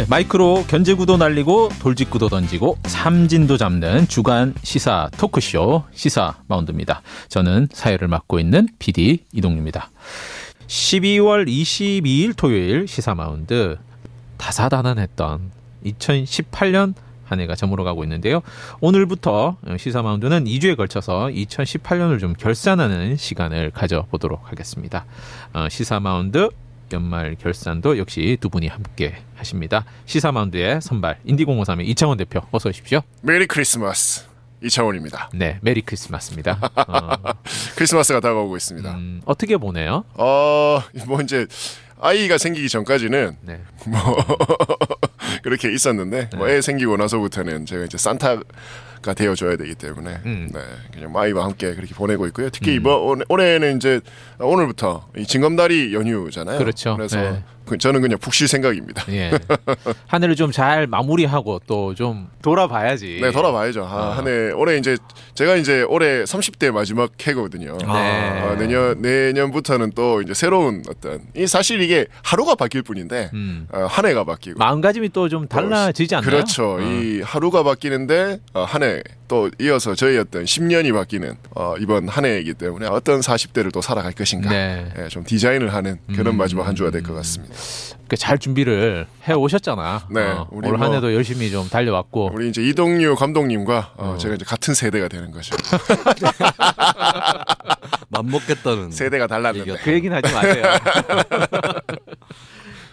네, 마이크로 견제구도 날리고 돌직구도 던지고 삼진도 잡는 주간 시사 토크쇼 시사 마운드입니다. 저는 사회를 맡고 있는 PD 이동규입니다. 12월 22일 토요일 시사 마운드 다사다난했던 2018년 한 해가 저물어가고 있는데요. 오늘부터 시사마운드는 2주에 걸쳐서 2018년을 좀 결산하는 시간을 가져보도록 하겠습니다. 어, 시사마운드 연말 결산도 역시 두 분이 함께 하십니다. 시사마운드의 선발 인디053의 이창원 대표 어서 오십시오. 메리 크리스마스. 이창원입니다. 네, 메리 크리스마스입니다. 어. 크리스마스가 다가오고 있습니다. 음, 어떻게 보내요? 어, 뭐 이제 아이가 생기기 전까지는 네. 뭐 그렇게 있었는데 뭐 네. 뭐애 생기고 나서부터는 제가 이제 산타 가 되어줘야 되기 때문에 음. 네, 그냥 마이와 함께 그렇게 보내고 있고요. 특히 음. 이번 뭐, 올해는 이제 오늘부터 이 징검다리 연휴잖아요. 그렇죠. 그래서 네. 그, 저는 그냥 푹 쉴 생각입니다. 예. 한 해를 좀 잘 마무리하고 또 좀 돌아봐야지. 네, 돌아봐야죠. 아, 어. 아. 한해 올해 이제 제가 이제 올해 30대 마지막 해거든요. 아. 네. 아, 내년 내년부터는 또 이제 새로운 어떤 이 사실 이게 하루가 바뀔 뿐인데 음. 어, 한 해가 바뀌고 마음가짐이 또좀 어, 달라지지 않나요? 그렇죠. 어. 이 하루가 바뀌는데 어, 한해 또 이어서 저희 어떤 10년이 바뀌는 어, 이번 한 해이기 때문에 어떤 40대를 또 살아갈 것인가 네. 예, 좀 디자인을 하는 그런 음. 마지막 한 주가 될 것 같습니다. 잘 준비를 해 오셨잖아. 네, 어, 올한 뭐 해도 열심히 좀 달려왔고. 우리 이제 이동규 감독님과 어, 어. 제가 이제 같은 세대가 되는 거죠. 맞먹겠다는 세대가 달랐는데. 그 얘기는 하지 마세요.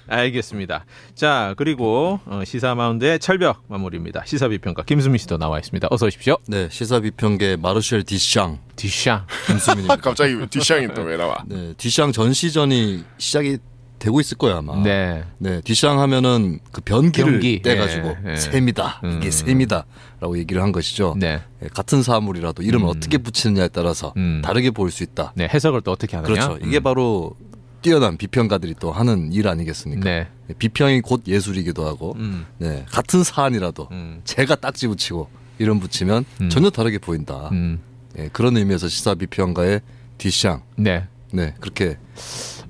알겠습니다. 자 그리고 어, 시사 마운드의 철벽 마무리입니다. 시사 비평가 김수민 씨도 나와 있습니다. 어서 오십시오. 네, 시사 비평계 마르셀 디샹. 디샹 김수민입니다. 갑자기 디샹이 또 왜 나와? 네, 디샹 전시전이 시작이 되고 있을 거야 아마. 네. 네. 뒷샹 하면은 그 변기를 변기. 예, 떼가지고 예, 예. 셈이다 음. 이게 셈이다라고 얘기를 한 것이죠. 네. 예, 같은 사물이라도 이름을 음. 어떻게 붙이느냐에 따라서 음. 다르게 보일 수 있다. 네. 해석을 또 어떻게 하느냐. 그렇죠. 이게 음. 바로 뛰어난 비평가들이 또 하는 일 아니겠습니까? 네. 예, 비평이 곧 예술이기도 하고 음. 네. 같은 사안이라도 음. 제가 딱지 붙이고 이름 붙이면 전혀 다르게 보인다. 네. 그런 의미에서 시사 비평가의 뒷샹. 네. 네 그렇게.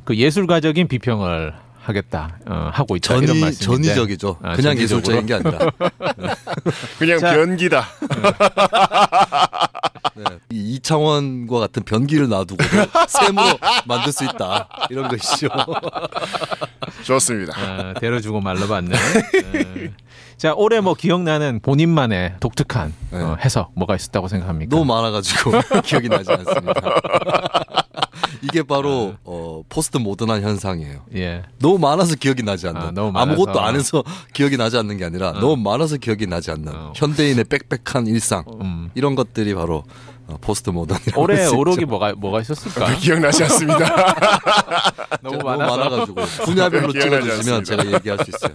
그 예술가적인 비평을 하겠다 어, 하고 있다 전이, 이런 말씀인데 전의적이죠. 아, 그냥 예술적인 게 아니라 그냥 자, 변기다. 네. 이 이창원과 같은 변기를 놔두고 샘으로 만들 수 있다 이런 것이죠. 좋습니다. 아, 데려주고 말라봤네. 아. 자 올해 뭐 기억나는 본인만의 독특한 네. 어, 해석 뭐가 있었다고 생각합니까? 너무 많아가지고 기억이 나지 않습니다. 이게 바로 아. 어, 포스트 모던한 현상이에요. 예. 너무 많아서 기억이 나지 않는. 아, 너무 아무것도 안 해서 기억이 나지 않는 게 아니라 어. 너무 많아서 기억이 나지 않는 어. 현대인의 빽빽한 일상 어. 음. 이런 것들이 바로 어, 포스트 모던 올해 오록이 뭐가 뭐가 있었을까? 기억나지 않습니다. 너무, 너무 많아서. 가지고 분야별로 찍어주시면 제가 얘기할 수 있어요.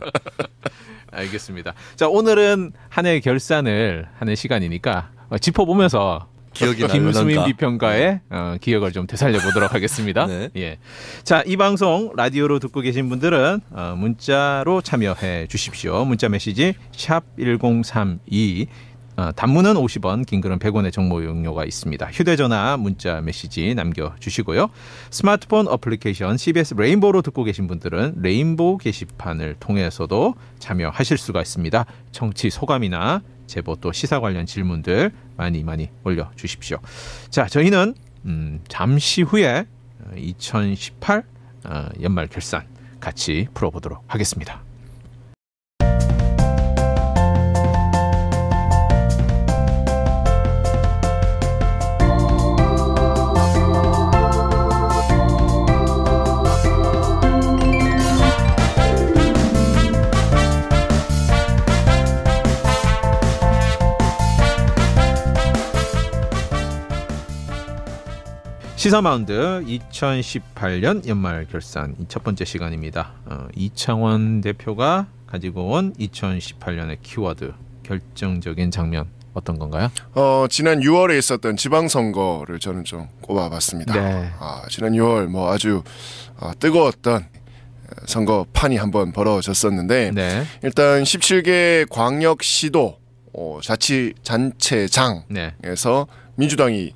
알겠습니다. 자 오늘은 한 해 결산을 하는 시간이니까 어, 짚어보면서 기억이 김수민 비평가의 네. 어, 기억을 좀 되살려 보도록 하겠습니다. 네. 예. 자, 이 방송 라디오로 듣고 계신 분들은 어, 문자로 참여해 주십시오. 문자 메시지 샵1032 어, 단문은 50원, 긴 글은 100원의 정보 용료가 있습니다. 휴대전화, 문자, 메시지 남겨주시고요. 스마트폰 어플리케이션 CBS 레인보우로 듣고 계신 분들은 레인보우 게시판을 통해서도 참여하실 수가 있습니다. 청취 소감이나 제보 또 시사 관련 질문들 많이 많이 올려주십시오. 자, 저희는 음, 잠시 후에 2018 어, 어, 연말 결산 같이 풀어보도록 하겠습니다. 시사마운드 2018년 연말 결산 첫 번째 시간입니다. 어, 이창원 대표가 가지고 온 2018년의 키워드 결정적인 장면 어떤 건가요? 어, 지난 6월에 있었던 지방선거를 저는 좀 꼽아봤습니다. 네. 아, 지난 6월 뭐 아주 아, 뜨거웠던 선거판이 한번 벌어졌었는데 네. 일단 17개 광역시도 어, 자치단체장에서 네. 민주당이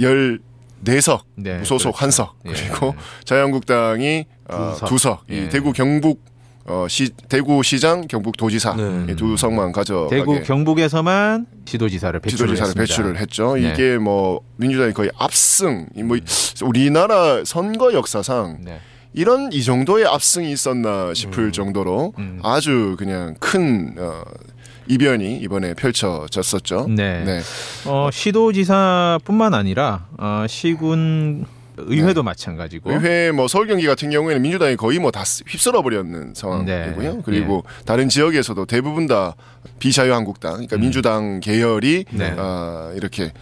열 네석 네, 무소속 그렇죠. 한석 예. 그리고 예. 자유한국당이 어, 두 석, 예. 대구 경북 어, 시, 대구시장 경북도지사 네. 두 석만 가져 대구 경북에서만 시도지사를 배출을, 시도지사를 배출을 했죠. 네. 이게 뭐 민주당이 거의 압승 뭐 우리나라 선거 역사상 네. 이런 이 정도의 압승이 있었나 싶을 음. 정도로 음. 아주 그냥 큰 어, 이변이 이번에 펼쳐졌었죠. 네. 네. 어, 시도지사뿐만 아니라 어, 시군 의회도 네. 마찬가지고 의회 뭐 서울 경기 같은 경우에는 민주당이 거의 뭐 다 휩쓸어 버렸는 상황이고요. 네. 그리고 네. 다른 지역에서도 대부분 다 비자유한국당, 그러니까 음. 민주당 계열이 네. 어, 이렇게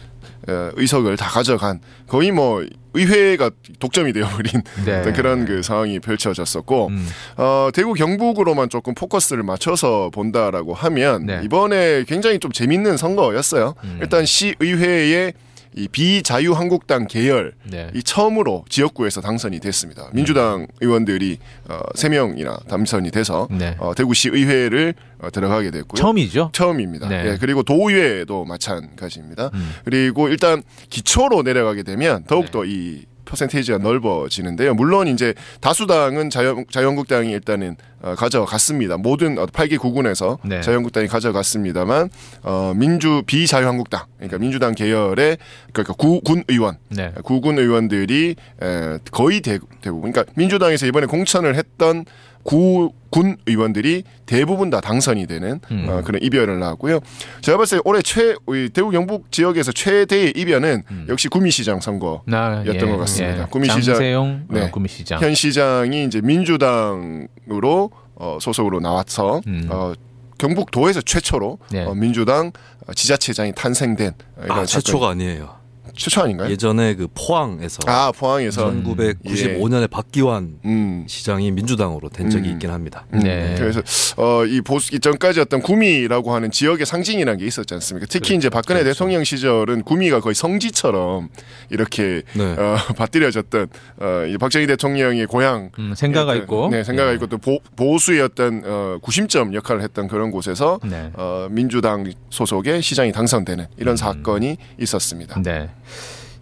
예, 의석을 다 가져간 거의 뭐 의회가 독점이 되어버린 네. 그런 그 상황이 펼쳐졌었고 음. 어, 대구 경북으로만 조금 포커스를 맞춰서 본다라고 하면 네. 이번에 굉장히 좀 재밌는 선거였어요. 음. 일단 시의회에 이 비자유한국당 계열 네. 이 처음으로 지역구에서 당선이 됐습니다. 민주당 의원들이 어, 3명이나 당선이 돼서 네. 어, 대구시 의회를 어, 들어가게 됐고요. 처음이죠? 처음입니다. 네. 예, 그리고 도의회도 마찬가지입니다. 음. 그리고 일단 기초로 내려가게 되면 더욱더 네. 이 퍼센테이지가 넓어지는데요. 물론 이제 다수당은 자유, 자유한국당이 일단은 어, 가져갔습니다. 모든 8개 어, 구군에서 네. 자유한국당이 가져갔습니다만 어, 민주 비자유한국당 그러니까 민주당 계열의 그러니까 구군 의원 네. 구군 의원들이 에, 거의 대, 대부분 그러니까 민주당에서 이번에 공천을 했던 구, 군 의원들이 대부분 다 당선이 되는 음. 어, 그런 이변을 나왔고요 제가 봤을 때 올해 최 대구 경북 지역에서 최대의 이변은 음. 역시 구미시장 선거였던 아, 예, 것 같습니다. 예. 구미시장 장세용 네, 어, 구미시장 현 시장이 이제 민주당으로 어, 소속으로 나와서 음. 어, 경북도에서 최초로 예. 어, 민주당 지자체장이 탄생된 어, 이런 아, 최초가 아니에요. 최초 아닌가요? 예전에 그 포항에서 아 포항에서 1995년에 음. 음. 예. 박기환 음. 시장이 민주당으로 된 적이 음. 있긴 합니다. 음. 네. 그래서 어, 이 보수 이전까지 어떤 구미라고 하는 지역의 상징이라는 게 있었지 않습니까? 특히 그렇죠. 이제 박근혜 그렇죠. 대통령 시절은 구미가 거의 성지처럼 이렇게 네. 어, 받들여졌던 어, 이 박정희 대통령의 고향 음, 생각가 있고 네 생가가 네. 있고 또 보, 보수의 어떤 어, 구심점 역할을 했던 그런 곳에서 네. 어, 민주당 소속의 시장이 당선되는 이런 사건이 있었습니다. 네.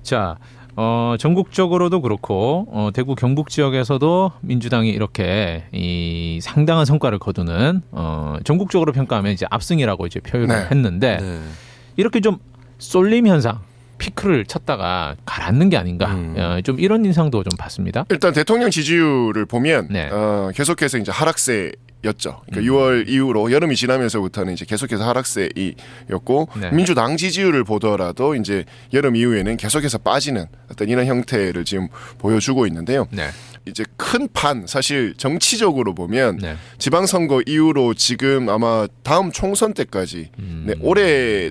자, 어, 전국적으로도 그렇고 어, 대구 경북 지역에서도 민주당이 이렇게 이 상당한 성과를 거두는 어, 전국적으로 평가하면 이제 압승이라고 이제 표현을 네. 했는데 네. 이렇게 좀 쏠림 현상 피크를 쳤다가 가라앉는 게 아닌가 음. 어, 좀 이런 인상도 좀 받습니다. 일단 대통령 지지율을 보면 네. 어, 계속해서 이제 하락세. 였죠. 그러니까 음. 6월 이후로 여름이 지나면서부터는 이제 계속해서 하락세였고 네. 민주당 지지율을 보더라도 이제 여름 이후에는 계속해서 빠지는 어떤 이런 형태를 지금 보여주고 있는데요. 네. 이제 큰 판 사실 정치적으로 보면 네. 지방선거 이후로 지금 아마 다음 총선 때까지 네, 음. 올해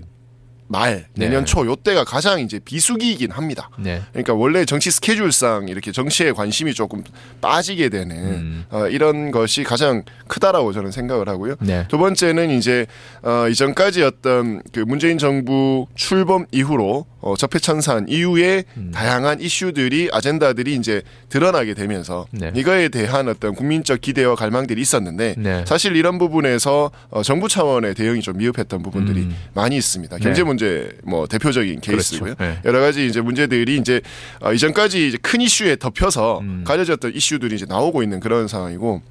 말 네. 내년 네. 초 요때가 가장 이제 비수기이긴 합니다. 네. 그러니까 원래 정치 스케줄상 이렇게 정치에 관심이 조금 빠지게 되는 음. 어, 이런 것이 가장 크다라고 저는 생각을 하고요. 네. 두 번째는 이제 어, 이전까지 어떤 그 문재인 정부 출범 이후로 어, 적폐청산 이후에 음. 다양한 이슈들이 아젠다들이 이제 드러나게 되면서 네. 이거에 대한 어떤 국민적 기대와 갈망들이 있었는데 네. 사실 이런 부분에서 어, 정부 차원의 대응이 좀 미흡했던 부분들이 음. 많이 있습니다. 네. 경제 문제 뭐 대표적인 케이스고요. 그렇죠. 네. 여러 가지 이제 문제들이 이제 어, 이전까지 이제 큰 이슈에 덮여서 음. 가려졌던 이슈들이 이제 나오고 있는 그런 상황이고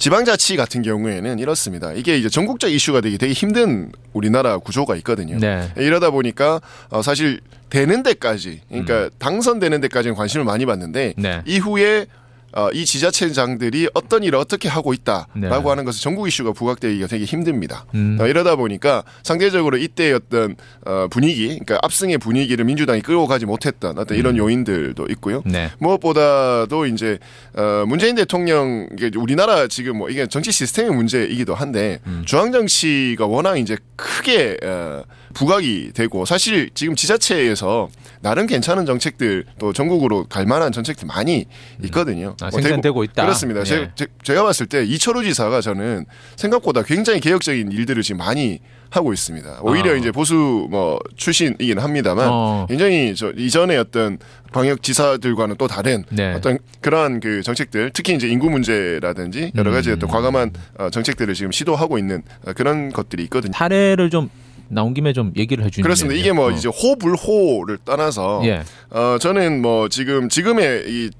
지방자치 같은 경우에는 이렇습니다. 이게 이제 전국적 이슈가 되기 되게 힘든 우리나라 구조가 있거든요. 네. 이러다 보니까 어, 사실 되는 데까지 그러니까 음. 당선되는 데까지는 관심을 많이 받는데 네. 이후에 어, 이 지자체장들이 어떤 일을 어떻게 하고 있다라고 네. 하는 것을 전국 이슈가 부각되기가 되게 힘듭니다. 음. 어, 이러다 보니까 상대적으로 이때의 어떤 어, 분위기, 그러니까 압승의 분위기를 민주당이 끌고 가지 못했던 어떤 이런 음. 요인들도 있고요. 네. 무엇보다도 이제 어, 문재인 대통령 이게 우리나라 지금 뭐 이게 정치 시스템의 문제이기도 한데 음. 중앙 정치가 워낙 이제 크게 어, 부각이 되고 사실 지금 지자체에서 나름 괜찮은 정책들 또 전국으로 갈 만한 정책들 많이 음. 있거든요. 아, 뭐 생산되고 있다. 그렇습니다. 예. 제, 가 봤을 때 이철우 지사가 저는 생각보다 굉장히 개혁적인 일들을 지금 많이 하고 있습니다. 오히려 아. 이제 보수 뭐 출신이긴 합니다만 어. 굉장히 저 이전의 어떤 방역 지사들과는 또 다른 네. 어떤 그러한 그 정책들 특히 이제 인구 문제라든지 여러 가지 음. 어떤 과감한 어, 정책들을 지금 시도하고 있는 어, 그런 것들이 있거든요. 사례를 좀 나온 김에 좀 얘기를 해주는 그렇습니다. 이게 뭐 어. 이제 호불호를 떠나서 예. 어, 저는 뭐 지금 지금의 이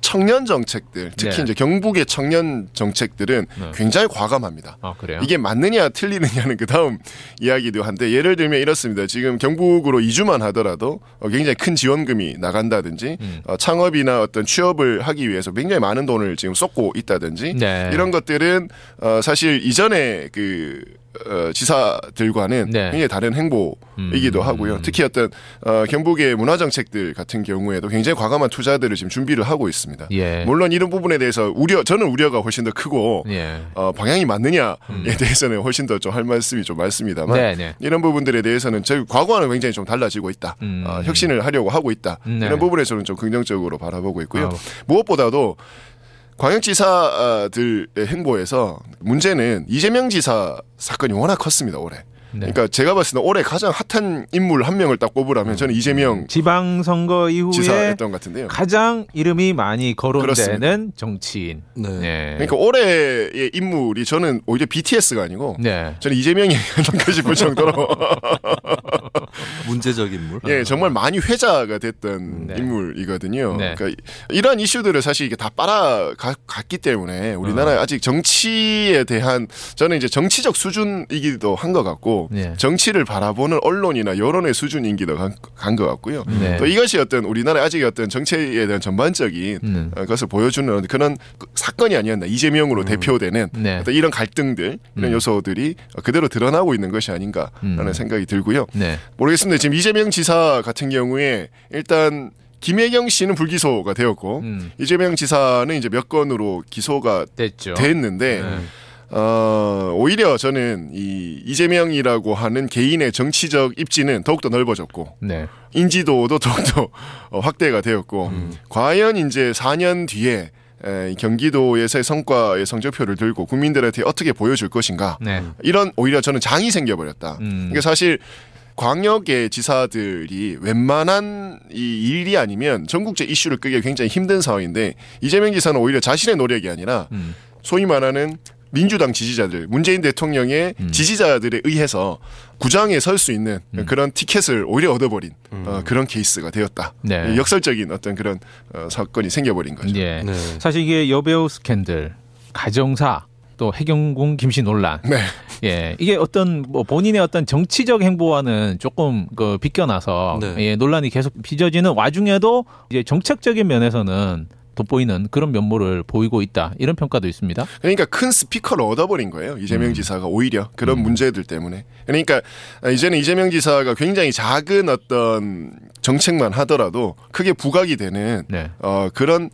청년 정책들 특히 네. 이제 경북의 청년 정책들은 네. 굉장히 과감합니다. 아, 이게 맞느냐 틀리느냐는 그 다음 이야기도 한데 예를 들면 이렇습니다. 지금 경북으로 이주만 하더라도 어, 굉장히 큰 지원금이 나간다든지 음. 어, 창업이나 어떤 취업을 하기 위해서 굉장히 많은 돈을 지금 쏟고 있다든지 네. 이런 것들은 어, 사실 이전에 그 어, 지사들과는 네. 굉장히 다른 행보이기도 음, 음. 하고요. 음. 특히 어떤 어, 경북의 문화 정책들 같은 경우에도 굉장히 과감한 투자들을 지금 준비를 하고 있습니다. 예. 물론 이런 부분에 대해서 우려 저는 우려가 훨씬 더 크고 예. 어, 방향이 맞느냐에 음. 대해서는 훨씬 더 좀 할 말씀이 좀 많습니다만 네네. 네. 이런 부분들에 대해서는 저희 과거와는 굉장히 좀 달라지고 있다. 음. 어, 혁신을 하려고 하고 있다. 네. 이런 부분에서는 좀 긍정적으로 바라보고 있고요. 아우. 무엇보다도 광역지사들 의 행보에서 문제는 이재명 지사 사건이 워낙 컸습니다 올해. 네. 그러니까 제가 봤을 때 올해 가장 핫한 인물 한 명을 딱 꼽으라면 저는 음. 이재명 지방 선거 이후에 가장 이름이 많이 거론되는 그렇습니다. 정치인. 네. 네. 그러니까 올해의 인물이 저는 오히려 BTS가 아니고 네. 저는 이재명이 아닌가 싶을 정도로 문제적 인물. 예, 정말 많이 회자가 됐던 네. 인물이거든요. 그러니까 이런 이슈들을 사실 이게 다 빨아갔기 때문에 우리나라 에 음. 아직 정치에 대한 저는 이제 정치적 수준이기도 한 것 같고 수 예. 정치를 바라보는 언론이나 여론의 수준인기도 간 것 같고요. 음. 네. 또 이것이 어떤 우리나라 아직 어떤 정치에 대한 전반적인 음. 어, 것을 보여주는 그런 사건이 아니었나 이재명으로 음. 대표되는 네. 어떤 이런 갈등들 이런 음. 요소들이 그대로 드러나고 있는 것이 아닌가라는 음. 생각이 들고요. 네. 모르겠습니다. 지금 이재명 지사 같은 경우에 일단 김혜경 씨는 불기소가 되었고 음. 이재명 지사는 이제 몇 건으로 기소가 됐죠. 됐는데. 음. 어, 오히려 저는 이 이재명이라고 하는 개인의 정치적 입지는 더욱더 넓어졌고 네. 인지도도 더욱더 어, 확대가 되었고 음. 과연 이제 4년 뒤에 에, 경기도에서의 성과의 성적표를 들고 국민들한테 어떻게 보여줄 것인가 네. 이런 오히려 저는 장이 생겨버렸다. 음. 그러니까 사실 광역의 지사들이 웬만한 이 일이 아니면 전국제 이슈를 끄기 굉장히 힘든 상황인데 이재명 지사는 오히려 자신의 노력이 아니라 음. 소위 말하는 민주당 지지자들, 문재인 대통령의 음. 지지자들에 의해서 구장에 설 수 있는 음. 그런 티켓을 오히려 얻어버린 음. 어, 그런 케이스가 되었다. 네. 역설적인 어떤 그런 어, 사건이 생겨버린 거죠. 네. 네. 사실 이게 여배우 스캔들, 가정사, 또 해경공 김씨 논란. 네. 예, 이게 어떤 뭐 본인의 어떤 정치적 행보와는 조금 그 비껴나서 네. 예, 논란이 계속 빚어지는 와중에도 이제 정책적인 면에서는 돋보이는 그런 면모를 보이고 있다 이런 평가도 있습니다. 그러니까 큰 스피커를 얻어버린 거예요 이재명 음. 지사가 오히려 그런 음. 문제들 때문에 그러니까 이제는 이재명 지사가 굉장히 작은 어떤 정책만 하더라도 크게 부각이 되는 네. 어, 그런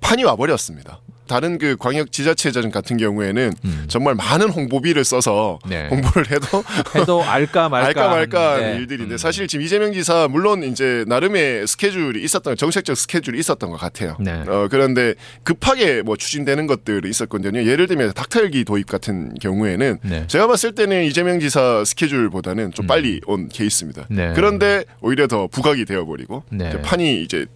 판이 와버렸습니다. 다른 그 광역 지자체전 같은 경우에는 음. 정말 많은 홍보비를 써서 네. 홍보를 해도 해도 알까 말까 알까 말까 네. 일들인데 음. 사실 지금 이재명 지사 물론 이제 나름의 스케줄이 있었던 정책적 스케줄이 있었던 것 같아요. 네. 어, 그런데 급하게 뭐 추진되는 것들이 있었거든요. 예를 들면 닥터털기 도입 같은 경우에는 네. 제가 봤을 때는 이재명 지사 스케줄보다는 좀 음. 빨리 온 케이스입니다. 네. 그런데 오히려 더 부각이 되어버리고 이제 네. 그 판이 이제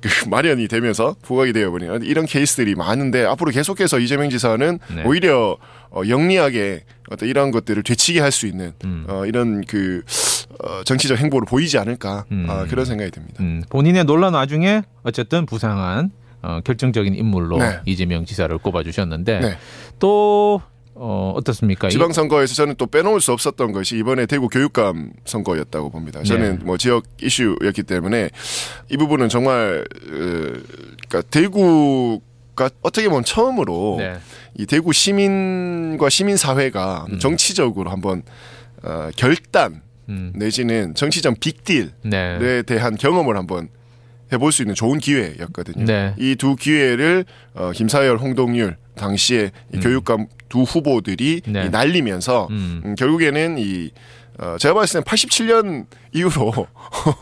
그 마련이 되면서 부각이 되어버리는 이런 케이스들이 많은데 앞으로 계속해서 이재명 지사는 네. 오히려 어, 영리하게 어떤 이러한 것들을 되치게 할 수 있는 음. 어, 이런 그 어, 정치적 행보를 보이지 않을까 음. 어, 그런 생각이 듭니다. 음. 본인의 논란 와중에 어쨌든 부상한 어, 결정적인 인물로 네. 이재명 지사를 꼽아주셨는데 네. 또 어, 어떻습니까? 지방선거에서 저는 또 빼놓을 수 없었던 것이 이번에 대구 교육감 선거였다고 봅니다. 저는 네. 뭐 지역 이슈였기 때문에 이 부분은 정말 어, 그니까 대구 가 어떻게 보면 처음으로 네. 이 대구 시민과 시민 사회가 음. 정치적으로 한번 어, 결단 음. 내지는 정치적 빅딜에 네. 대한 경험을 한번 해볼 수 있는 좋은 기회였거든요. 네. 이두 기회를 어, 김사열, 홍동률 당시에 음. 교육감 두 후보들이 네. 날리면서 음. 음. 결국에는 이 어, 제가 봤을 때는 87년 이후로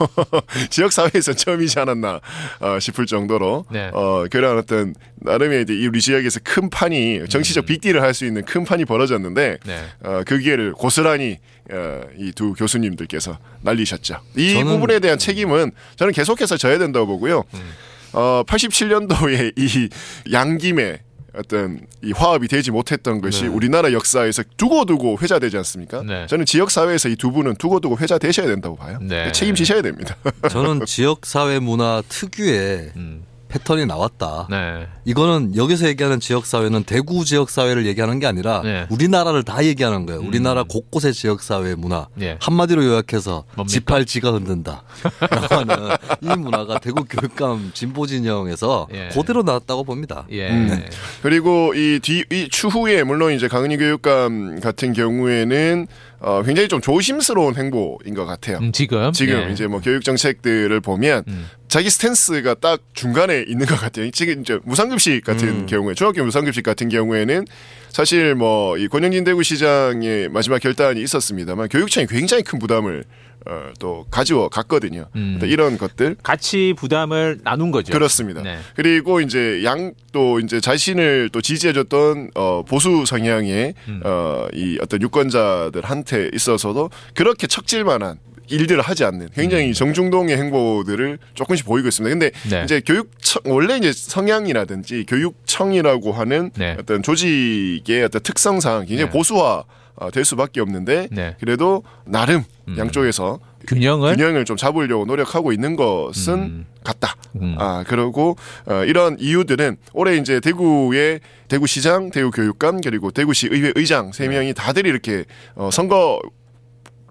지역사회에서 처음이지 않았나 어, 싶을 정도로 네. 어, 교량했던 나름의 이제 이 지역에서 큰 판이 정치적 음. 빅딜을 할 수 있는 큰 판이 벌어졌는데 네. 어, 그 기회를 고스란히 어, 이두 교수님들께서 날리셨죠. 이 저는... 부분에 대한 책임은 저는 계속해서 져야 된다고 보고요. 음. 어, 87년도에 이 양김의 어떤 이 화합이 되지 못했던 것이 네. 우리나라 역사에서 두고두고 회자되지 않습니까? 네. 저는 지역 사회에서 이 두 분은 두고두고 회자되셔야 된다고 봐요. 네. 책임지셔야 됩니다. 저는 지역 사회 문화 특유의 음. 패턴이 나왔다. 네. 이거는 여기서 얘기하는 지역 사회는 대구 지역 사회를 얘기하는 게 아니라 네. 우리나라를 다 얘기하는 거예요. 음. 우리나라 음. 곳곳의 지역 사회 문화 네. 한마디로 요약해서 지팔지가 흔든다라고 하는 이 문화가 대구 교육감 진보 진영에서 예. 그대로 나왔다고 봅니다. 예. 음. 네. 그리고 이 뒤 이 추후에 물론 이제 강은희 교육감 같은 경우에는 어, 굉장히 좀 조심스러운 행보인 것 같아요. 음, 지금 지금 예. 이제 뭐 교육 정책들을 보면 음. 자기 스탠스가 딱 중간에 있는 것 같아요. 지금 이제 무상급식 같은 음. 경우에 중학교 무상급식 같은 경우에는 사실 뭐 이 권영진 대구시장의 마지막 결단이 있었습니다만 교육청이 굉장히 큰 부담을 어, 또 가지워 갔거든요. 음. 이런 것들 같이 부담을 나눈 거죠. 그렇습니다. 네. 그리고 이제 양 또 이제 자신을 또 지지해줬던 어, 보수 성향의 음. 어, 이 어떤 유권자들한테 있어서도 그렇게 척질만한 일들을 하지 않는 굉장히 음. 정중동의 행보들을 조금씩 보이고 있습니다. 근데 네. 이제 교육청 원래 이제 성향이라든지 교육청이라고 하는 네. 어떤 조직의 어떤 특성상 굉장히 네. 보수화 어, 될 수밖에 없는데 네. 그래도 나름 음. 양쪽에서 균형을 균형을 좀 잡으려고 노력하고 있는 것은 음. 같다. 음. 아 그리고 어, 이런 이유들은 올해 이제 대구의 대구시장, 대구교육감 그리고 대구시 의회 의장 세 네. 명이 다들 이렇게 어, 선거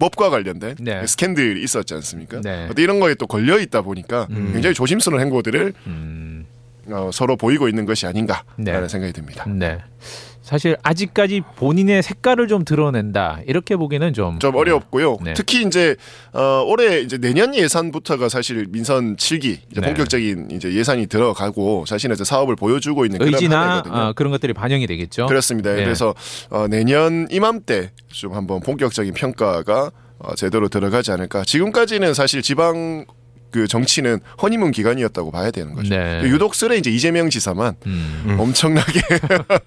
법과 관련된 네. 스캔들이 있었지 않습니까? 네. 이런 거에 또 걸려 있다 보니까 음. 굉장히 조심스러운 행보들을 음. 어, 서로 보이고 있는 것이 아닌가라는 네. 생각이 듭니다. 네. 사실 아직까지 본인의 색깔을 좀 드러낸다 이렇게 보기는 좀좀 좀 어렵고요. 음, 네. 특히 이제 어, 올해 이제 내년 예산부터가 사실 민선 7기 이제 네. 본격적인 이제 예산이 들어가고 자신의 사업을 보여주고 있는 의지나 그런, 어, 아, 그런 것들이 반영이 되겠죠. 그렇습니다. 네. 그래서 어, 내년 이맘때 좀 한번 본격적인 평가가 어, 제대로 들어가지 않을까. 지금까지는 사실 지방 그 정치는 허니문 기간이었다고 봐야 되는 거죠. 네. 유독 쓰레 이제 이재명 지사만 음. 음. 엄청나게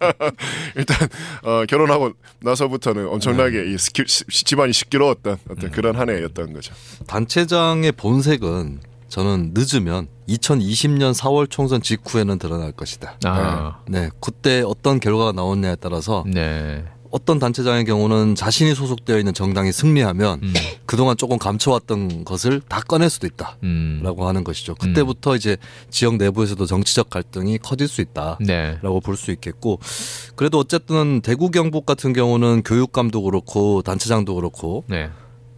일단 어, 결혼하고 나서부터는 엄청나게 네. 이 스키, 집안이 시끄러웠던 어떤 음. 그런 한 해였던 거죠. 단체장의 본색은 저는 늦으면 2020년 4월 총선 직후에는 드러날 것이다. 아. 네, 그때 어떤 결과가 나오냐에 따라서 네. 어떤 단체장의 경우는 자신이 소속되어 있는 정당이 승리하면 음. 그동안 조금 감춰왔던 것을 다 꺼낼 수도 있다라고 음. 하는 것이죠. 음. 그때부터 음. 이제 지역 내부에서도 정치적 갈등이 커질 수 있다라고 네. 볼수 있겠고 그래도 어쨌든 대구 경북 같은 경우는 교육 감도 그렇고 단체장도 그렇고 네.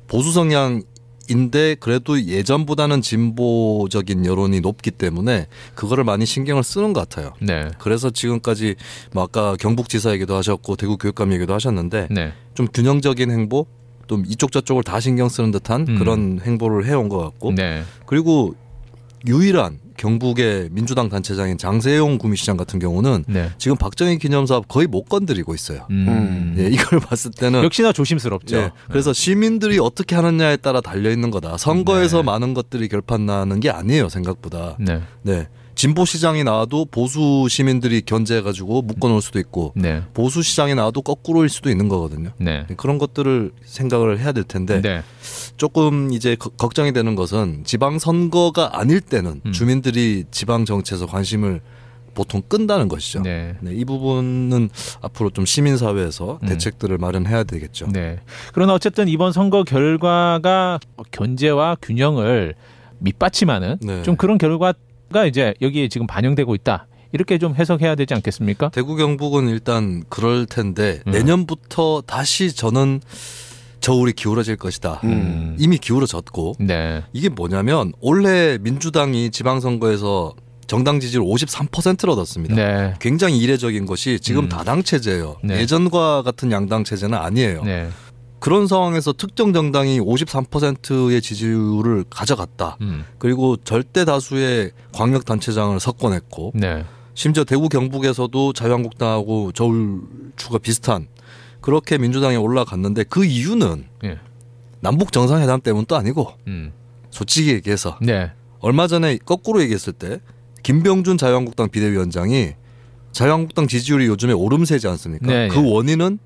보수 성향 인데 그래도 예전보다는 진보적인 여론이 높기 때문에 그거를 많이 신경을 쓰는 것 같아요. 네. 그래서 지금까지 뭐 아까 경북지사 얘기도 하셨고 대구 교육감 얘기도 하셨는데 네. 좀 균형적인 행보 좀 이쪽 저쪽을 다 신경 쓰는 듯한 음. 그런 행보를 해온 것 같고 네. 그리고 유일한 경북의 민주당 단체장인 장세용 구미시장 같은 경우는 네. 지금 박정희 기념사업 거의 못 건드리고 있어요. 음. 음. 예, 이걸 봤을 때는 역시나 조심스럽죠. 예, 네. 그래서 시민들이 어떻게 하느냐에 따라 달려 있는 거다. 선거에서 네. 많은 것들이 결판 나는 게 아니에요 생각보다. 네. 네. 진보 시장이 나와도 보수 시민들이 견제해가지고 묶어놓을 수도 있고 네. 보수 시장이 나와도 거꾸로일 수도 있는 거거든요. 네. 그런 것들을 생각을 해야 될 텐데 네. 조금 이제 거, 걱정이 되는 것은 지방 선거가 아닐 때는 음. 주민들이 지방 정치에서 관심을 보통 끈다는 것이죠. 네. 네. 이 부분은 앞으로 좀 시민 사회에서 음. 대책들을 마련해야 되겠죠. 네. 그러나 어쨌든 이번 선거 결과가 견제와 균형을 밑받침하는 네. 좀 그런 결과가 이제 여기에 지금 반영되고 있다. 이렇게 좀 해석해야 되지 않겠습니까? 대구 경북은 일단 그럴 텐데 음. 내년부터 다시 저는 저울이 기울어질 것이다. 음. 이미 기울어졌고 네. 이게 뭐냐면 원래 민주당이 지방선거에서 정당 지지율 53%를 얻었습니다. 네. 굉장히 이례적인 것이 지금 음. 다당 체제예요. 네. 예전과 같은 양당 체제는 아니에요. 네. 그런 상황에서 특정 정당이 53%의 지지율을 가져갔다. 음. 그리고 절대 다수의 광역 단체장을 석권했고 네. 심지어 대구 경북에서도 자유한국당하고 저울추가 비슷한 그렇게 민주당에 올라갔는데 그 이유는 예. 남북 정상회담 때문도 아니고 음. 솔직히 얘기해서 네. 얼마 전에 거꾸로 얘기했을 때 김병준 자유한국당 비대위원장이 자유한국당 지지율이 요즘에 오름세지 않습니까? 네, 그 예. 원인은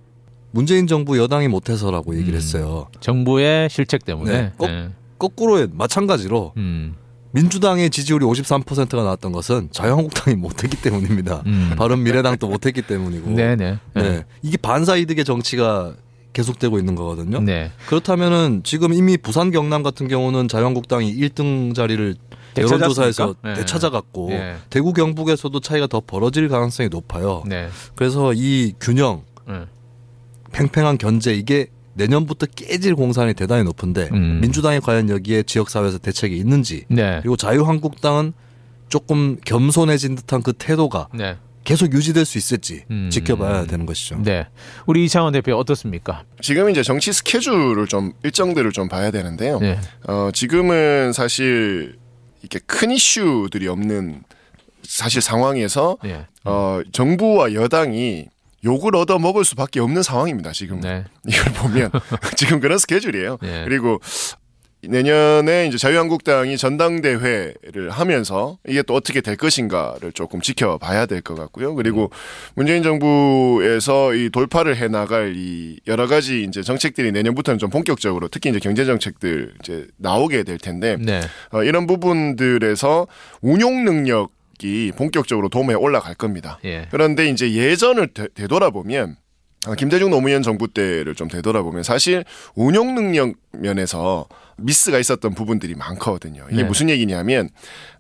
문재인 정부 여당이 못해서라고 얘기를 음. 했어요. 음, 정부의 실책 때문에 네, 네. 거, 꾸로 마찬가지로 음. 민주당의 지지율이 53%가 나왔던 것은 자유한국당이 못했기 때문입니다. 음. 바른 미래당도 못했기 때문이고. 네네. 네. 네. 네. 이게 반사 이득의 정치가 계속되고 있는 거거든요. 네. 그렇다면은 지금 이미 부산 경남 같은 경우는 자유한국당이 1등 자리를 여론조사에서 네. 되찾아갔고 네. 대구 경북에서도 차이가 더 벌어질 가능성이 높아요. 네. 그래서 이 균형, 네. 팽팽한 견제 이게 내년부터 깨질 공산이 대단히 높은데 음. 민주당이 과연 여기에 지역사회에서 대책이 있는지 네. 그리고 자유한국당은 조금 겸손해진 듯한 그 태도가 네. 계속 유지될 수 있을지 음. 지켜봐야 되는 것이죠. 네, 우리 이창원 대표 어떻습니까? 지금 이제 정치 스케줄을 좀 일정들을 좀 봐야 되는데요. 네. 어, 지금은 사실 이렇게 큰 이슈들이 없는 사실 상황에서 네. 음. 어, 정부와 여당이 욕을 얻어 먹을 수밖에 없는 상황입니다. 지금 네. 이걸 보면 지금 그런 스케줄이에요. 네. 그리고 내년에 이제 자유한국당이 전당대회를 하면서 이게 또 어떻게 될 것인가를 조금 지켜봐야 될 것 같고요. 그리고 문재인 정부에서 이 돌파를 해 나갈 이 여러 가지 이제 정책들이 내년부터는 좀 본격적으로 특히 이제 경제 정책들 이제 나오게 될 텐데 네. 어, 이런 부분들에서 운용 능력 대북이 본격적으로 도모에 올라갈 겁니다. 예. 그런데 이제 예전을 되, 돌아보면 아, 김대중 노무현 정부 때를 좀 되돌아보면 사실 운영 능력 면에서 미스가 있었던 부분들이 많거든요. 이게 네 무슨 얘기냐면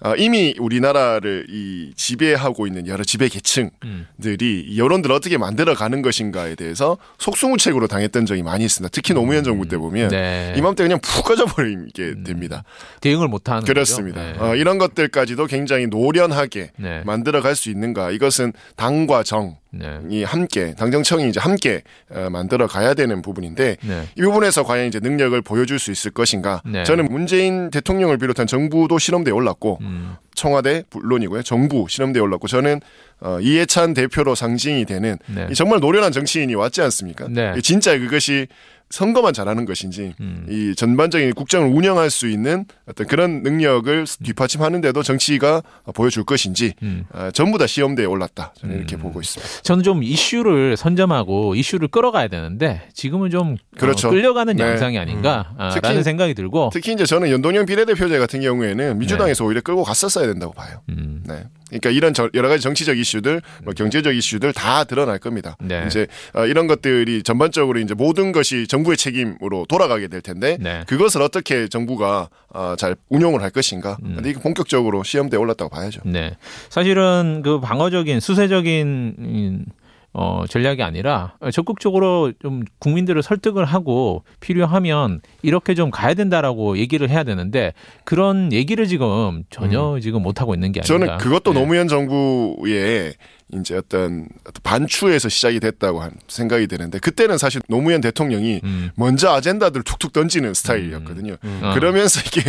어, 이미 우리나라를 이 지배하고 있는 여러 지배 계층들이 음. 여론들을 어떻게 만들어 가는 것인가에 대해서 속수무책으로 당했던 적이 많이 있습니다. 특히 노무현 정부 때 음, 보면 네. 이맘때 그냥 푹 꺼져버리게 음, 됩니다. 대응을 못하는 그렇습니다. 네. 어, 이런 것들까지도 굉장히 노련하게 네. 만들어 갈 수 있는가 이것은 당과 정 네. 이 함께 당정청이 이제 함께 어, 만들어 가야 되는 부분인데 네. 이 부분에서 과연 이제 능력을 보여줄 수 있을 것인가? 네. 저는 문재인 대통령을 비롯한 정부도 실험대에 올랐고 음. 청와대 물론이고요 정부 실험대에 올랐고 저는 어, 이해찬 대표로 상징이 되는 네. 정말 노련한 정치인이 왔지 않습니까? 네. 진짜 그것이 선거만 잘하는 것인지 음. 이 전반적인 국정을 운영할 수 있는 어떤 그런 능력을 뒷받침하는데도 정치가 보여줄 것인지 음. 아, 전부 다 시험대에 올랐다 저는 이렇게 음. 보고 있습니다. 저는 좀 이슈를 선점하고 이슈를 끌어가야 되는데 지금은 좀 어, 그렇죠. 어, 끌려가는 네. 양상이 음. 아닌가라는 아, 특히, 생각이 들고 특히 이제 저는 연동형 비례대표제 같은 경우에는 민주당에서 네. 오히려 끌고 갔었어야 된다고 봐요. 음. 네. 그러니까 이런 저, 여러 가지 정치적 이슈들, 뭐 음. 경제적 이슈들 다 드러날 겁니다. 네. 이제 어, 이런 것들이 전반적으로 이제 모든 것이 정부의 책임으로 돌아가게 될 텐데 네. 그것을 어떻게 정부가 어, 잘 운용을 할 것인가. 음. 근데 이게 본격적으로 시험대에 올랐다고 봐야죠. 네. 사실은 그 방어적인 수세적인 어, 전략이 아니라 적극적으로 좀 국민들을 설득을 하고 필요하면 이렇게 좀 가야 된다라고 얘기를 해야 되는데 그런 얘기를 지금 전혀 음. 지금 못 하고 있는 게 아니라 저는 그것도 네. 노무현 정부의 이제 어떤 반추에서 시작이 됐다고 생각이 되는데 그때는 사실 노무현 대통령이 음. 먼저 아젠다들 툭툭 던지는 스타일이었거든요. 음. 음. 음. 그러면서 이게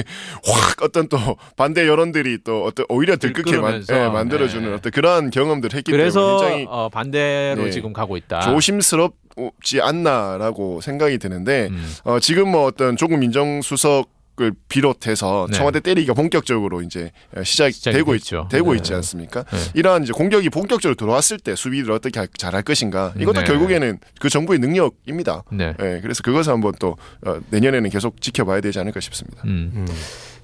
확 어떤 또 반대 여론들이 또 어떤 오히려 들끓게 만, 예, 만들어주는 네. 어떤 그런 경험들을 했기 때문에 굉장히 어, 반대로 네, 지금 가고 있다. 조심스럽지 않나라고 생각이 드는데 음. 어, 지금 뭐 어떤 조금 민정수석 의을 비롯해서 네. 청와대 때리기가 본격적으로 이제 시작되고 있죠. 되고 네. 있지 않습니까? 네. 이러한 이제 공격이 본격적으로 들어왔을 때 수비를 어떻게 잘할 것인가 이것도 네. 결국에는 그 정부의 능력입니다. 네. 네 그래서 그것을 한번 또 어, 내년에는 계속 지켜봐야 되지 않을까 싶습니다. 음. 음. 음.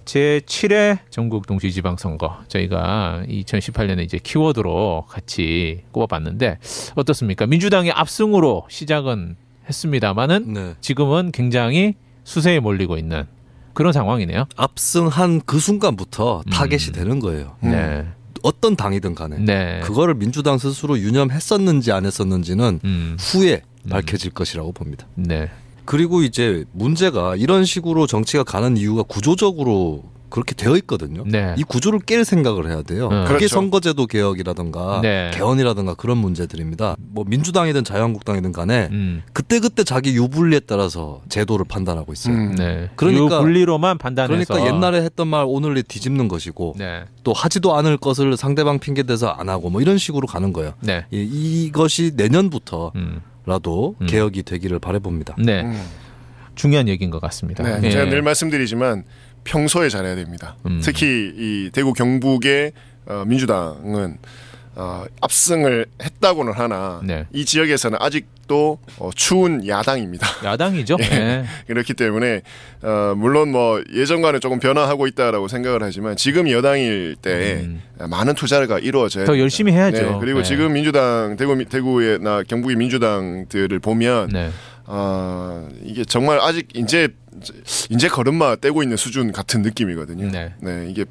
제7회 전국 동시 지방선거 저희가 2018년에 이제 키워드로 같이 꼽아봤는데 어떻습니까? 민주당이 압승으로 시작은 했습니다만은 네. 지금은 굉장히 수세에 몰리고 있는 그런 상황이네요. 압승한 그 순간부터 음. 타겟이 되는 거예요. 네. 음. 어떤 당이든 간에 네. 그거를 민주당 스스로 유념했었는지 안 했었는지는 음. 후에 음. 밝혀질 것이라고 봅니다. 네. 그리고 이제 문제가 이런 식으로 정치가 가는 이유가 구조적으로 그렇게 되어 있거든요. 네. 이 구조를 깰 생각을 해야 돼요. 음. 네. 그게 그렇죠. 선거제도 개혁이라든가 네. 개헌이라든가 그런 문제들입니다. 뭐 민주당이든 자유한국당이든 간에 음. 그때그때 자기 유불리에 따라서 제도를 판단하고 있어요. 음. 네. 그러니까 유불리로만 판단해서 그러니까 옛날에 했던 말 오늘리 뒤집는 것이고 네. 또 하지도 않을 것을 상대방 핑계 대서 안 하고 뭐 이런 식으로 가는 거예요. 예, 이것이 내년부터 음. 라도 음. 개혁이 되기를 바래봅니다. 네. 음. 중요한 얘기인 것 같습니다. 예. 제가 늘 말씀드리지만 평소에 잘해야 됩니다. 음. 특히 이 대구 경북의 어, 민주당은 어, 압승을 했다고는 하나 네. 이 지역에서는 아직도 어, 추운 야당입니다. 야당이죠. 예. 네. 그렇기 때문에 어, 물론 뭐 예전과는 조금 변화하고 있다라고 생각을 하지만 지금 여당일 때 음. 많은 투자가 이루어져야 더됩 열심히 해야죠. 네. 그리고 네. 지금 민주당 대구 대구의나 경북의 민주당들을 보면. 네. 아 이게 정말 아직 이제 이제 걸음마 떼고 있는 수준 같은 느낌이거든요. 네, 네 이게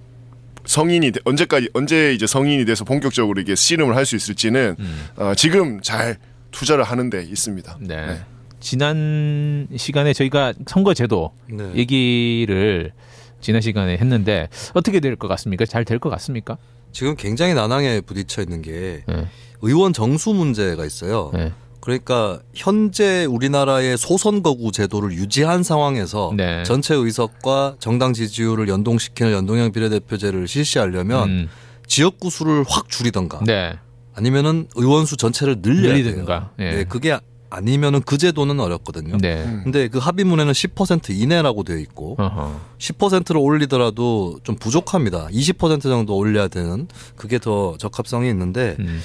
성인이 언제까지 언제 이제 성인이 돼서 본격적으로 이게 씨름을 할 수 있을지는 음. 어, 지금 잘 투자를 하는데 있습니다. 네. 네. 지난 시간에 저희가 선거제도 네. 얘기를 지난 시간에 했는데 어떻게 될 것 같습니까? 잘 될 것 같습니까? 지금 굉장히 난항에 부딪혀 있는 게 네. 의원 정수 문제가 있어요. 네. 그러니까 현재 우리나라의 소선거구 제도를 유지한 상황에서 네. 전체 의석과 정당 지지율을 연동시키는 연동형 비례대표제를 실시하려면 음. 지역구 수를 확 줄이던가 네. 아니면은 의원 수 전체를 늘려야 늘리든가. 돼요. 예. 네, 그게 아니면은 그 제도는 어렵거든요. 네. 근데 그 합의문에는 10% 이내라고 되어 있고 어허. 10%를 올리더라도 좀 부족합니다. 20% 정도 올려야 되는 그게 더 적합성이 있는데 음.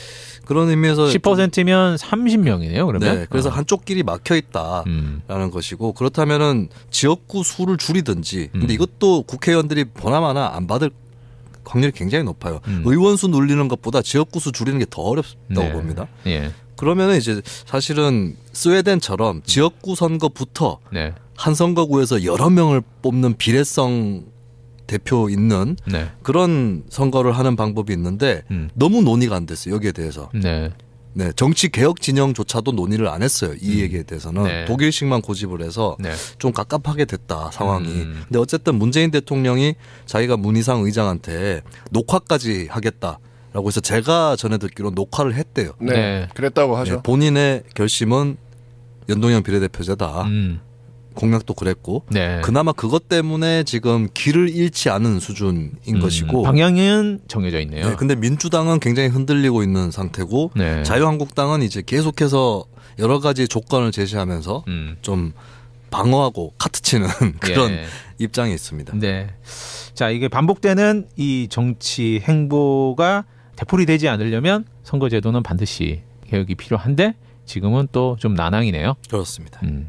그런 의미에서 10%면 30명이네요. 그러면 네, 그래서 아. 한쪽 길이 막혀 있다라는 음. 것이고 그렇다면은 지역구 수를 줄이든지 음. 근데 이것도 국회의원들이 보나마나 안 받을 확률이 굉장히 높아요. 음. 의원 수 늘리는 것보다 지역구 수 줄이는 게 더 어렵다고 네. 봅니다. 예. 그러면은 이제 사실은 스웨덴처럼 음. 지역구 선거부터 네. 한 선거구에서 여러 명을 뽑는 비례성 대표 있는 네. 그런 선거를 하는 방법이 있는데 음. 너무 논의가 안 됐어요 여기에 대해서. 네. 네, 정치 개혁 진영조차도 논의를 안 했어요. 이 음. 얘기에 대해서는 네. 독일식만 고집을 해서 네. 좀 갑갑하게 됐다 상황이. 음. 근데 어쨌든 문재인 대통령이 자기가 문희상 의장한테 녹화까지 하겠다. 라고 해서 제가 전에 듣기로 녹화를 했대요. 네, 네. 그랬다고 하죠. 네, 본인의 결심은 연동형 비례대표제다. 음. 공약도 그랬고 네. 그나마 그것 때문에 지금 길을 잃지 않은 수준인 음, 것이고 방향은 정해져 있네요. 네, 근데 민주당은 굉장히 흔들리고 있는 상태고 네. 자유한국당은 이제 계속해서 여러 가지 조건을 제시하면서 음. 좀 방어하고 카트치는 그런 예. 입장이 있습니다. 네. 자 이게 반복되는 이 정치 행보가 대풀이 되지 않으려면 선거제도는 반드시 개혁이 필요한데 지금은 또 좀 난항이네요. 그렇습니다. 음.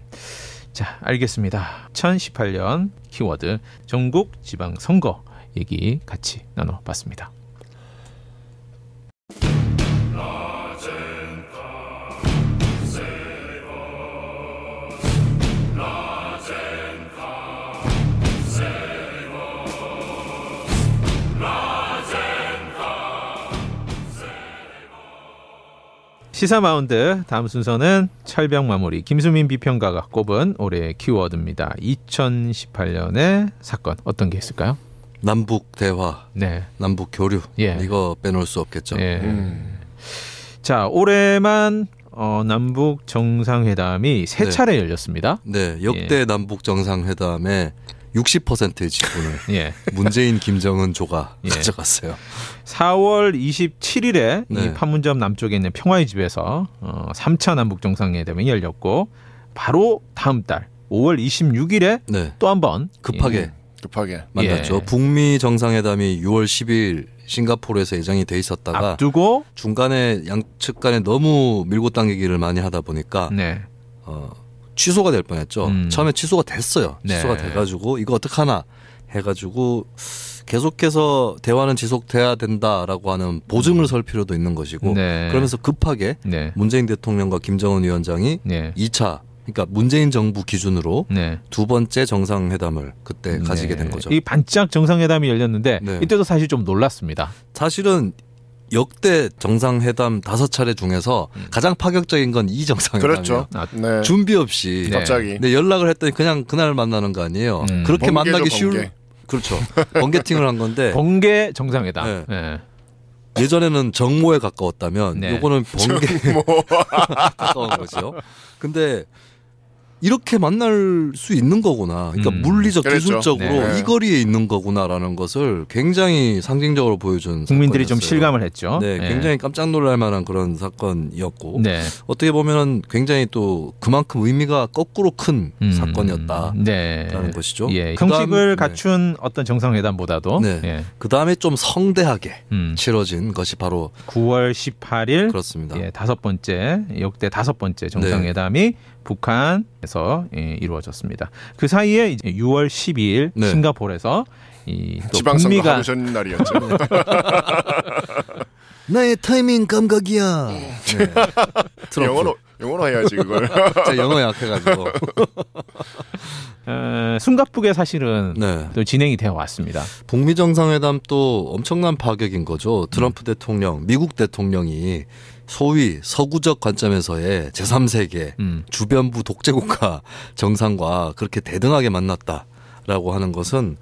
자, 알겠습니다. 2018년 키워드 전국 지방 선거 얘기 같이 나눠봤습니다. 시사 마운드 다음 순서는 철벽 마무리 김수민 비평가가 꼽은 올해의 키워드입니다. 2018년의 사건 어떤 게 있을까요? 남북 대화, 네. 남북 교류 예. 이거 빼놓을 수 없겠죠. 예. 음. 자 올해만 어, 남북 정상회담이 세 네. 차례 네. 열렸습니다. 네, 역대 예. 남북 정상회담에 60%의 지분을 예. 문재인 김정은 조가 예. 가져갔어요. 4월 27일에 네. 이 판문점 남쪽에 있는 평화의 집에서 어, 3차 남북 정상회담이 열렸고 바로 다음 달 5월 26일에 네. 또한번 급하게 예. 급하게 예. 만났죠. 북미 정상회담이 6월 10일 싱가포르에서 예정이 돼 있었다가 앞두고 중간에 양측 간에 너무 밀고 당기기를 많이 하다 보니까 네. 어, 취소가 될 뻔했죠. 음. 처음에 취소가 됐어요. 네. 취소가 돼가지고 이거 어떡하나 해가지고 계속해서 대화는 지속돼야 된다라고 하는 보증을 음. 설 필요도 있는 것이고 네. 그러면서 급하게 네. 문재인 대통령과 김정은 위원장이 네. 2차 그러니까 문재인 정부 기준으로 네. 두 번째 정상회담을 그때 네. 가지게 된 거죠. 이 반짝 정상회담이 열렸는데 네. 이때도 사실 좀 놀랐습니다. 사실은 역대 정상회담 다섯 차례 중에서 음. 가장 파격적인 건 이 정상회담이에요. 그렇죠. 아, 네. 준비 없이 네. 갑자기 네, 연락을 했더니 그냥 그날 만나는 거 아니에요. 음. 그렇게 만나기 쉬울 번개. 그렇죠. 번개팅을 한 건데 번개 정상회담. 네. 네. 예전에는 정모에 가까웠다면 네. 요거는 번개 정모. 가까운 거죠. 근데 이렇게 만날 수 있는 거구나. 그러니까 음. 물리적 그랬죠. 기술적으로 네. 이 거리에 있는 거구나라는 것을 굉장히 상징적으로 보여준 국민들이 사건이었어요. 좀 실감을 했죠. 네, 네, 굉장히 깜짝 놀랄 만한 그런 사건이었고 네. 어떻게 보면 은 굉장히 또 그만큼 의미가 거꾸로 큰 음. 사건이었다라는 네. 것이죠. 예. 형식을 네. 갖춘 어떤 정상회담보다도 네. 예. 그 다음에 좀 성대하게 음. 치러진 것이 바로 9월 18일 그렇습니다. 예, 다섯 번째 역대 다섯 번째 정상회담이 북한에서 예, 이루어졌습니다. 그 사이에 이제 6월 12일 네. 싱가포르에서 지방선거 하루 전 날이었죠. 나의 타이밍 감각이야. 네. 영어로 영어로 해야지 그걸. 진 영어 약해가지고. 어, 숨가쁘게 사실은 네. 또 진행이 되어 왔습니다. 북미 정상회담 또 엄청난 파격인 거죠. 트럼프 음. 대통령, 미국 대통령이 소위 서구적 관점에서의 제3세계 음. 주변부 독재국가 정상과 그렇게 대등하게 만났다. 라고 하는 것은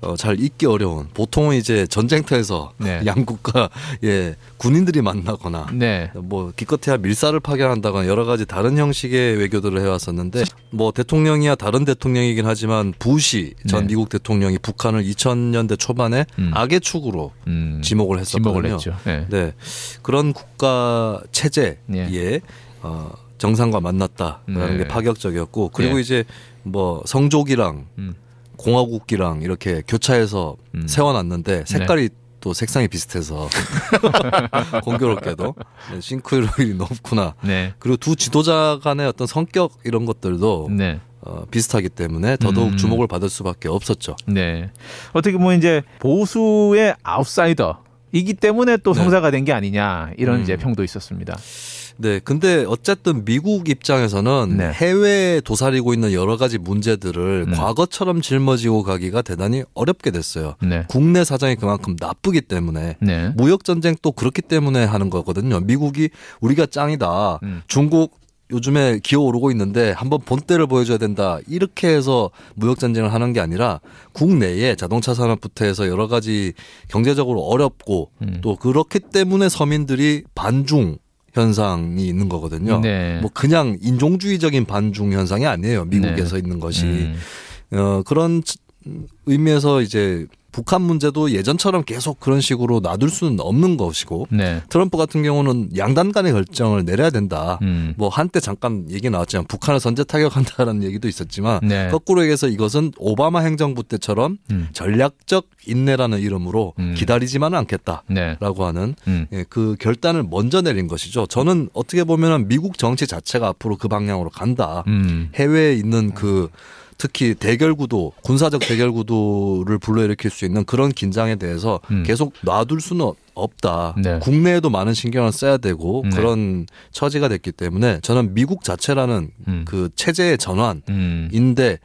어, 잘 잊기 어려운 보통은 이제 전쟁터에서 네. 양국과 예, 군인들이 만나거나 네. 뭐 기껏해야 밀사를 파견한다거나 여러 가지 다른 형식의 외교들을 해왔었는데 뭐 대통령이야 다른 대통령이긴 하지만 부시 전 네. 미국 대통령이 북한을 2000년대 초반에 음. 악의 축으로 음. 지목을 했었거든요. 지목을 네. 네. 그런 국가 체제에 네. 어, 정상과 만났다라는 네. 게 파격적이었고 그리고 이제 뭐 성조기랑 음. 공화국기랑 이렇게 교차해서 음. 세워놨는데 네. 색깔이 네. 또 색상이 비슷해서 공교롭게도 네, 싱크로율이 높구나. 네. 그리고 두 지도자 간의 어떤 성격 이런 것들도 네. 어, 비슷하기 때문에 더더욱 음. 주목을 받을 수밖에 없었죠. 네. 어떻게 보면 이제 보수의 아웃사이더이기 때문에 또 네. 성사가 된 게 아니냐 이런 음. 이제 평도 있었습니다. 네, 근데 어쨌든 미국 입장에서는 네. 해외에 도사리고 있는 여러 가지 문제들을 음. 과거처럼 짊어지고 가기가 대단히 어렵게 됐어요. 네. 국내 사정이 그만큼 나쁘기 때문에 네. 무역 전쟁 또 그렇기 때문에 하는 거거든요. 미국이 우리가 짱이다. 음. 중국 요즘에 기어 오르고 있는데 한번 본때를 보여줘야 된다 이렇게 해서 무역 전쟁을 하는 게 아니라 국내에 자동차 산업부터 해서 여러 가지 경제적으로 어렵고 음. 또 그렇기 때문에 서민들이 반중 현상이 있는 거거든요. 네. 뭐 그냥 인종주의적인 반중 현상이 아니에요. 미국에서 네. 있는 것이 음. 어, 그런 의미에서 이제 북한 문제도 예전처럼 계속 그런 식으로 놔둘 수는 없는 것이고 네. 트럼프 같은 경우는 양단 간의 결정을 내려야 된다. 음. 뭐 한때 잠깐 얘기 나왔지만 북한을 선제 타격한다라는 얘기도 있었지만 네. 거꾸로 얘기해서 이것은 오바마 행정부 때처럼 음. 전략적 인내라는 이름으로 음. 기다리지만은 않겠다라고 네. 하는 음. 예, 그 결단을 먼저 내린 것이죠. 저는 어떻게 보면 미국 정치 자체가 앞으로 그 방향으로 간다. 음. 해외에 있는 그 특히 대결 구도, 군사적 대결 구도를 불러일으킬 수 있는 그런 긴장에 대해서 음. 계속 놔둘 수는 없다. 네. 국내에도 많은 신경을 써야 되고 네. 그런 처지가 됐기 때문에 저는 미국 자체라는 음. 그 체제의 전환인데 음.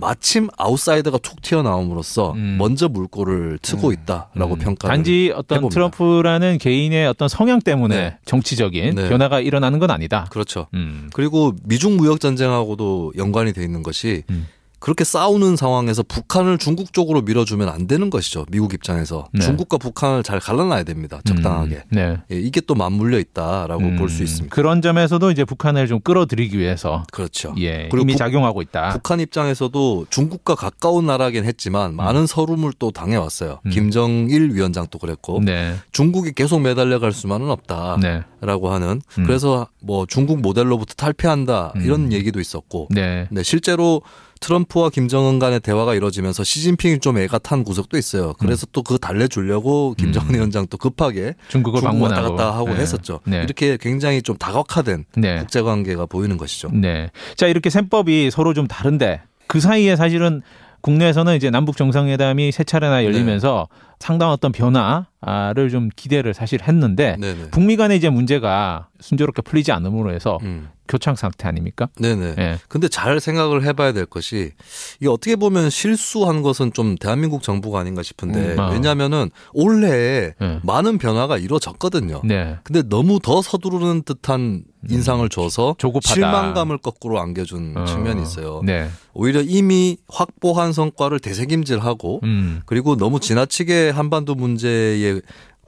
마침 아웃사이더가 툭 튀어나옴으로써 음. 먼저 물꼬를 트고 네. 있다라고 음. 평가를 단지 어떤 해봅니다. 트럼프라는 개인의 어떤 성향 때문에 네. 정치적인 네. 변화가 일어나는 건 아니다. 그렇죠. 음. 그리고 미중 무역 전쟁하고도 연관이 돼 있는 것이 음. 그렇게 싸우는 상황에서 북한을 중국 쪽으로 밀어주면 안 되는 것이죠. 미국 입장에서 네. 중국과 북한을 잘 갈라놔야 됩니다. 적당하게. 음, 네. 예, 이게 또 맞물려 있다라고 음, 볼수 있습니다. 그런 점에서도 이제 북한을 좀 끌어들이기 위해서 그렇죠. 예, 그리고 이미 작용하고 있다. 북, 한 입장에서도 중국과 가까운 나라긴 했지만 음. 많은 서름을 또 당해왔어요. 음. 김정일 위원장도 그랬고 네. 중국이 계속 매달려 갈 수만은 없다라고 네. 하는 음. 그래서 뭐 중국 모델로부터 탈피한다 이런 음. 얘기도 있었고 네. 네 실제로 트럼프와 김정은 간의 대화가 이뤄지면서 시진핑이 좀 애가 탄 구석도 있어요. 그래서 음. 또그 달래주려고 김정은 음. 위원장 또 급하게 중국을 방문하고 왔다 갔다 하고 네. 했었죠. 네. 이렇게 굉장히 좀 다각화된 네. 국제 관계가 보이는 것이죠. 네. 자, 이렇게 셈법이 서로 좀 다른데 그 사이에 사실은 국내에서는 이제 남북 정상회담이 세 차례나 네. 열리면서 네. 상당 어떤 변화를 좀 기대를 사실 했는데 네, 네 북미 간의 이제 문제가 순조롭게 풀리지 않음으로 해서 음. 교착 상태 아닙니까? 네네. 예. 근데 잘 생각을 해봐야 될 것이 이게 어떻게 보면 실수한 것은 좀 대한민국 정부가 아닌가 싶은데 음, 아. 왜냐하면은 올해 예. 많은 변화가 이루어졌거든요. 네. 근데 너무 더 서두르는 듯한 음, 인상을 줘서 조급하다. 실망감을 거꾸로 안겨준 어. 측면이 있어요. 네. 오히려 이미 확보한 성과를 대책김질하고 음. 그리고 너무 지나치게 한반도 문제에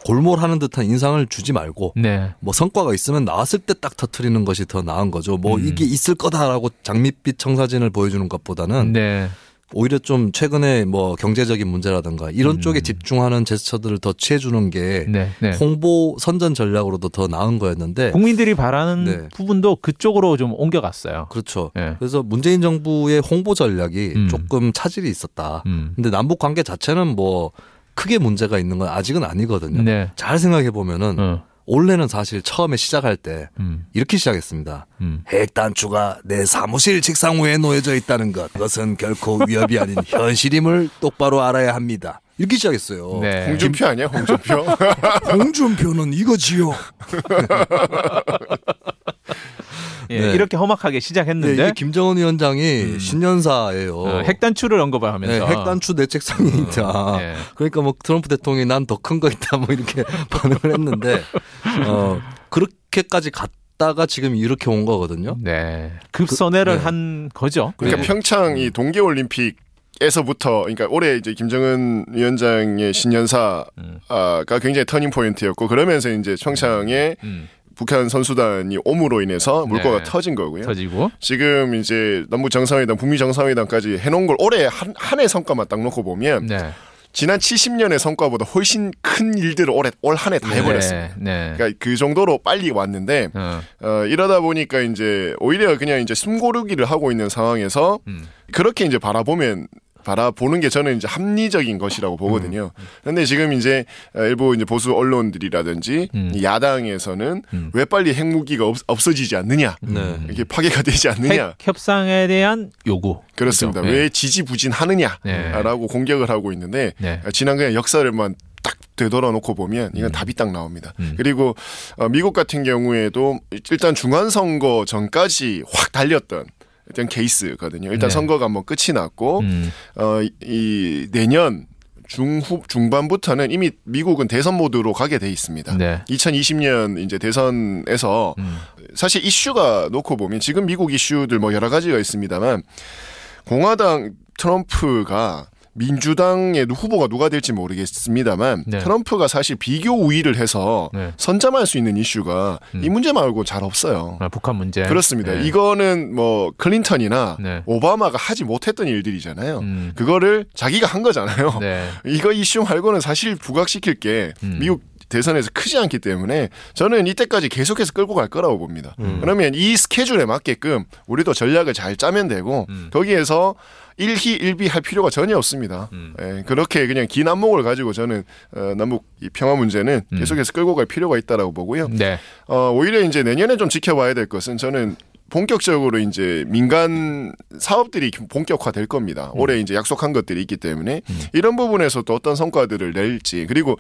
골몰하는 듯한 인상을 주지 말고 네. 뭐 성과가 있으면 나왔을 때 딱 터트리는 것이 더 나은 거죠. 뭐 음. 이게 있을 거다라고 장밋빛 청사진을 보여주는 것보다는 네. 오히려 좀 최근에 뭐 경제적인 문제라든가 이런 음. 쪽에 집중하는 제스처들을 더 취해주는 게 네, 네. 홍보 선전 전략으로도 더 나은 거였는데 국민들이 바라는 네. 부분도 그쪽으로 좀 옮겨갔어요. 그렇죠. 예. 그래서 문재인 정부의 홍보 전략이 음. 조금 차질이 있었다. 음. 근데 남북 관계 자체는 뭐 크게 문제가 있는 건 아직은 아니거든요. 네. 잘 생각해 보면은 어. 원래는 사실 처음에 시작할 때 음. 이렇게 시작했습니다. 음. 핵단추가 내 사무실 책상 위에 놓여져 있다는 것, 그것은 결코 위협이 아닌 현실임을 똑바로 알아야 합니다. 이렇게 시작했어요. 네. 홍준표 아니야, 홍준표? 홍준표는 이거지요. 예, 네. 이렇게 험악하게 시작했는데 네, 김정은 위원장이 음. 신년사예요. 어, 핵단추를 언급하면서 네, 핵단추 대책상이 어, 있다. 어, 그러니까 뭐 트럼프 대통령이 난 더 큰 거 있다 뭐 이렇게 반응을 했는데 어, 그렇게까지 갔. 다가 지금 이렇게 온 거거든요. 네. 급선회를 그, 네. 한 거죠. 그러니까 네. 평창 이 동계 올림픽 에서부터 그러니까 올해 이제 김정은 위원장의 신년사가 음. 굉장히 터닝 포인트였고 그러면서 이제 평창에 음. 북한 선수단이 오무로 인해서 물꼬가 네. 터진 거고요. 터지고 지금 이제 남북 정상회담, 북미 정상회담까지 해놓은 걸 올해 한, 한 해 성과만 딱 놓고 보면 네. 지난 70년의 성과보다 훨씬 큰 일들을 올해 올 한해다 네. 해버렸습니다. 네, 네. 그러니까 그 정도로 빨리 왔는데 어. 어, 이러다 보니까 이제 오히려 그냥 이제 숨고르기를 하고 있는 상황에서 음. 그렇게 이제 바라보면 바라보는 게 저는 이제 합리적인 것이라고 보거든요. 음. 그런데 음, 음. 지금 이제 아, 일부 이제 보수 언론들이라든지 음. 야당에서는 음. 왜 빨리 핵무기가 없, 어지지 않느냐 음. 네. 이게 파괴가 되지 않느냐 협상에 대한 요구 그렇습니다. 그렇죠? 네. 왜 지지부진하느냐라고 네. 공격을 하고 있는데 네. 아, 지난 그냥 역사를만 딱 되돌아놓고 보면 이건 답이 딱 나옵니다. 음. 그리고 어, 미국 같은 경우에도 일단 중간 선거 전까지 확 달렸던 일단 케이스거든요. 일단 네. 선거가 한 끝이 났고 음. 어, 이 내년 중후 중반부터는 이미 미국은 대선 모드로 가게 돼 있습니다. 네. 2020년 이제 대선에서 음. 사실 이슈가 놓고 보면 지금 미국 이슈들 뭐 여러 가지가 있습니다만 공화당 트럼프가 민주당의 후보가 누가 될지 모르겠습니다만 네. 트럼프가 사실 비교 우위를 해서 네. 선점할 수 있는 이슈가 음. 이 문제 말고 잘 없어요. 아, 북한 문제. 그렇습니다. 네. 이거는 뭐 클린턴이나 네. 오바마가 하지 못했던 일들이잖아요. 음. 그거를 자기가 한 거잖아요. 네. 이거 이슈 말고는 사실 부각시킬 게 음. 미국 대선에서 크지 않기 때문에 저는 이때까지 계속해서 끌고 갈 거라고 봅니다. 음. 그러면 이 스케줄에 맞게끔 우리도 전략을 잘 짜면 되고 음. 거기에서 일희 일비할 필요가 전혀 없습니다. 음. 예, 그렇게 그냥 긴 안목을 가지고 저는 어, 남북 이 평화 문제는 음. 계속해서 끌고 갈 필요가 있다라고 보고요. 네. 어, 오히려 이제 내년에 좀 지켜봐야 될 것은 저는 본격적으로 이제 민간 사업들이 본격화될 겁니다. 음. 올해 이제 약속한 것들이 있기 때문에 음. 이런 부분에서 또 어떤 성과들을 낼지 그리고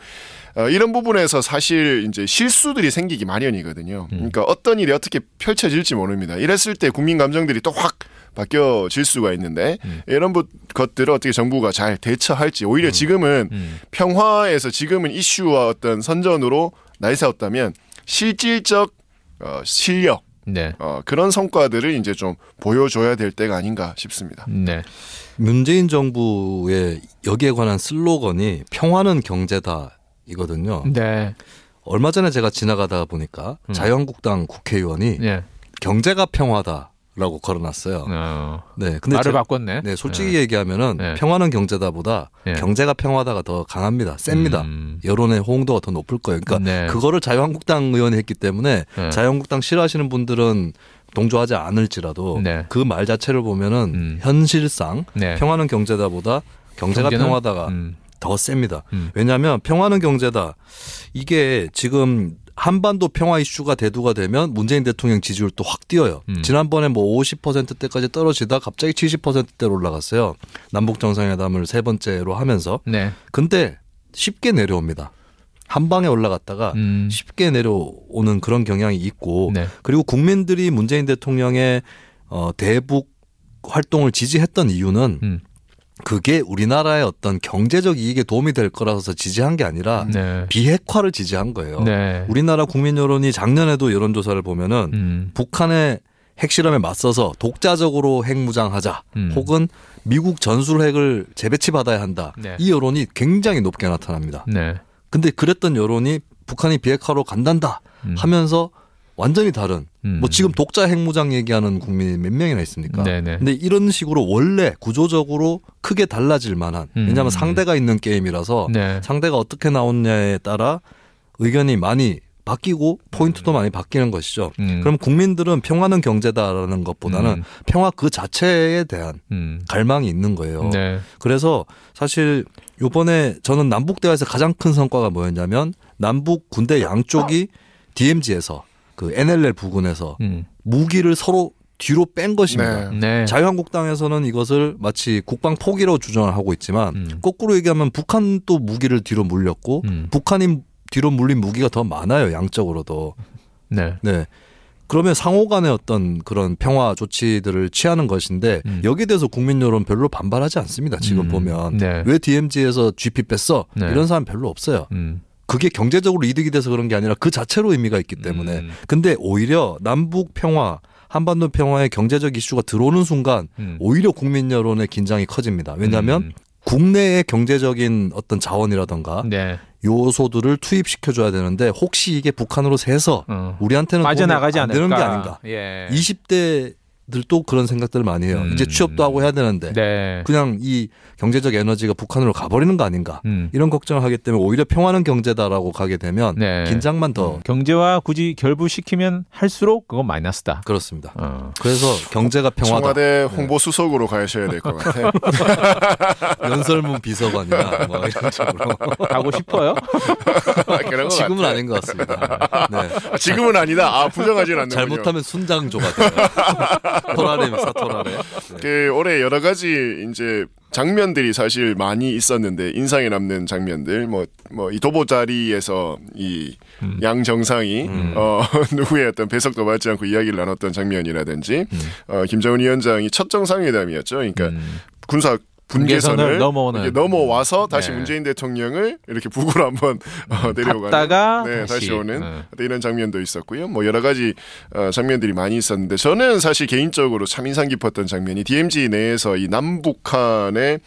어, 이런 부분에서 사실 이제 실수들이 생기기 마련이거든요. 음. 그러니까 어떤 일이 어떻게 펼쳐질지 모릅니다. 이랬을 때 국민 감정들이 또확 바뀌어질 수가 있는데 음. 이런 것들을 어떻게 정부가 잘 대처할지 오히려 음. 지금은 음. 평화에서 지금은 이슈와 어떤 선전으로 날세웠다면 실질적 어, 실력 네. 어, 그런 성과들을 이제 좀 보여줘야 될 때가 아닌가 싶습니다. 네. 문재인 정부의 여기에 관한 슬로건이 평화는 경제다 이거든요. 네. 얼마 전에 제가 지나가다 보니까 음. 자유한국당 국회의원이 네. 경제가 평화다. 라고 걸어놨어요. 어. 네, 근데 말을 제, 바꿨네. 네, 솔직히 네. 얘기하면은 네. 평화는 경제다보다 네. 경제가 평화다가 더 강합니다, 셉니다. 음. 여론의 호응도가 더 높을 거예요. 그러니까 네. 그거를 자유한국당 의원이 했기 때문에 네. 자유한국당 싫어하시는 분들은 동조하지 않을지라도 그 말 자체를 보면은 음. 현실상 평화는 경제다보다 경제가 경제는? 평화다가 음. 더 셉니다. 음. 왜냐하면 평화는 경제다 이게 지금 한반도 평화 이슈가 대두가 되면 문재인 대통령 지지율 또 확 뛰어요. 음. 지난번에 뭐 50%대까지 떨어지다 갑자기 70%대로 올라갔어요. 남북 정상회담을 세 번째로 하면서. 네. 근데 쉽게 내려옵니다. 한 방에 올라갔다가 음. 쉽게 내려오는 그런 경향이 있고 네. 그리고 국민들이 문재인 대통령의 어, 대북 활동을 지지했던 이유는 음. 그게 우리나라의 어떤 경제적 이익에 도움이 될 거라서 지지한 게 아니라 네. 비핵화를 지지한 거예요. 네. 우리나라 국민 여론이 작년에도 여론조사를 보면은 음. 북한의 핵실험에 맞서서 독자적으로 핵무장하자 음. 혹은 미국 전술핵을 재배치받아야 한다 네. 이 여론이 굉장히 높게 나타납니다. 네. 근데 그랬던 여론이 북한이 비핵화로 간단다 음. 하면서 완전히 다른 음. 뭐 지금 독자 핵무장 얘기하는 국민이 몇 명이나 있습니까? 네네. 근데 이런 식으로 원래 구조적으로 크게 달라질 만한 음. 왜냐하면 상대가 있는 게임이라서 네. 상대가 어떻게 나오냐에 따라 의견이 많이 바뀌고 포인트도 음. 많이 바뀌는 것이죠. 음. 그럼 국민들은 평화는 경제다라는 것보다는 음. 평화 그 자체에 대한 음. 갈망이 있는 거예요. 네. 그래서 사실 요번에 저는 남북 대화에서 가장 큰 성과가 뭐였냐면 남북 군대 양쪽이 어. DMZ에서 그 NLL 부근에서 음. 무기를 서로 뒤로 뺀 것입니다. 네. 네. 자유한국당에서는 이것을 마치 국방 포기로 주장하고 을 있지만 음. 거꾸로 얘기하면 북한도 무기를 뒤로 물렸고 음. 북한이 뒤로 물린 무기가 더 많아요 양적으로도. 네. 네. 그러면 상호간의 어떤 그런 평화 조치들을 취하는 것인데 음. 여기에 대해서 국민 여론 별로 반발하지 않습니다. 지금 음. 보면 네. 왜 DMZ에서 GP 뺐어 네. 이런 사람 별로 없어요. 음. 그게 경제적으로 이득이 돼서 그런 게 아니라 그 자체로 의미가 있기 때문에 음. 근데 오히려 남북 평화 한반도 평화의 경제적 이슈가 들어오는 순간 음. 오히려 국민 여론의 긴장이 커집니다. 왜냐하면 음. 국내의 경제적인 어떤 자원이라던가 네. 요소들을 투입시켜줘야 되는데 혹시 이게 북한으로 새서 어. 우리한테는 빠져나가지 않는 게 아닌가. 예. 20대 들도 그런 생각들을 많이 해요. 음. 이제 취업도 하고 해야 되는데 네. 그냥 이 경제적 에너지가 북한으로 가버리는 거 아닌가 음. 이런 걱정을 하기 때문에 오히려 평화는 경제다라고 가게 되면 네. 긴장만 더 음. 경제와 굳이 결부시키면 할수록 그건 마이너스다. 그렇습니다. 어. 그래서 경제가 평화다. 청와대 네. 홍보 수석으로 가셔야 될 것 같아요. 연설문 비서관이나 뭐 이런 식으로 가고 싶어요. 그런 지금은 같아. 아닌 것 같습니다. 네. 지금은 아니다. 아부정하지는 않는. 잘못하면 순장조가 돼요. 토라레입 토라레. 네. 그 올해 여러 가지 이제 장면들이 사실 많이 있었는데 인상에 남는 장면들 뭐 뭐 이 도보 자리에서 이 음. 양정상이 음. 어 누구의 어떤 배석도 받지 않고 이야기를 나눴던 장면이라든지 음. 어 김정은 위원장이 첫 정상회담이었죠. 그러니까 음. 군사 분계선을 넘어오는 넘어와서 다시 네. 문재인 대통령을 이렇게 북으로 한번 어, 내려가는 음, 갔다가 네, 다시, 오는 네. 이런 장면도 있었고요. 뭐 여러 가지 어, 장면들이 많이 있었는데 저는 사실 개인적으로 참 인상 깊었던 장면이 DMZ 내에서 이 남북한의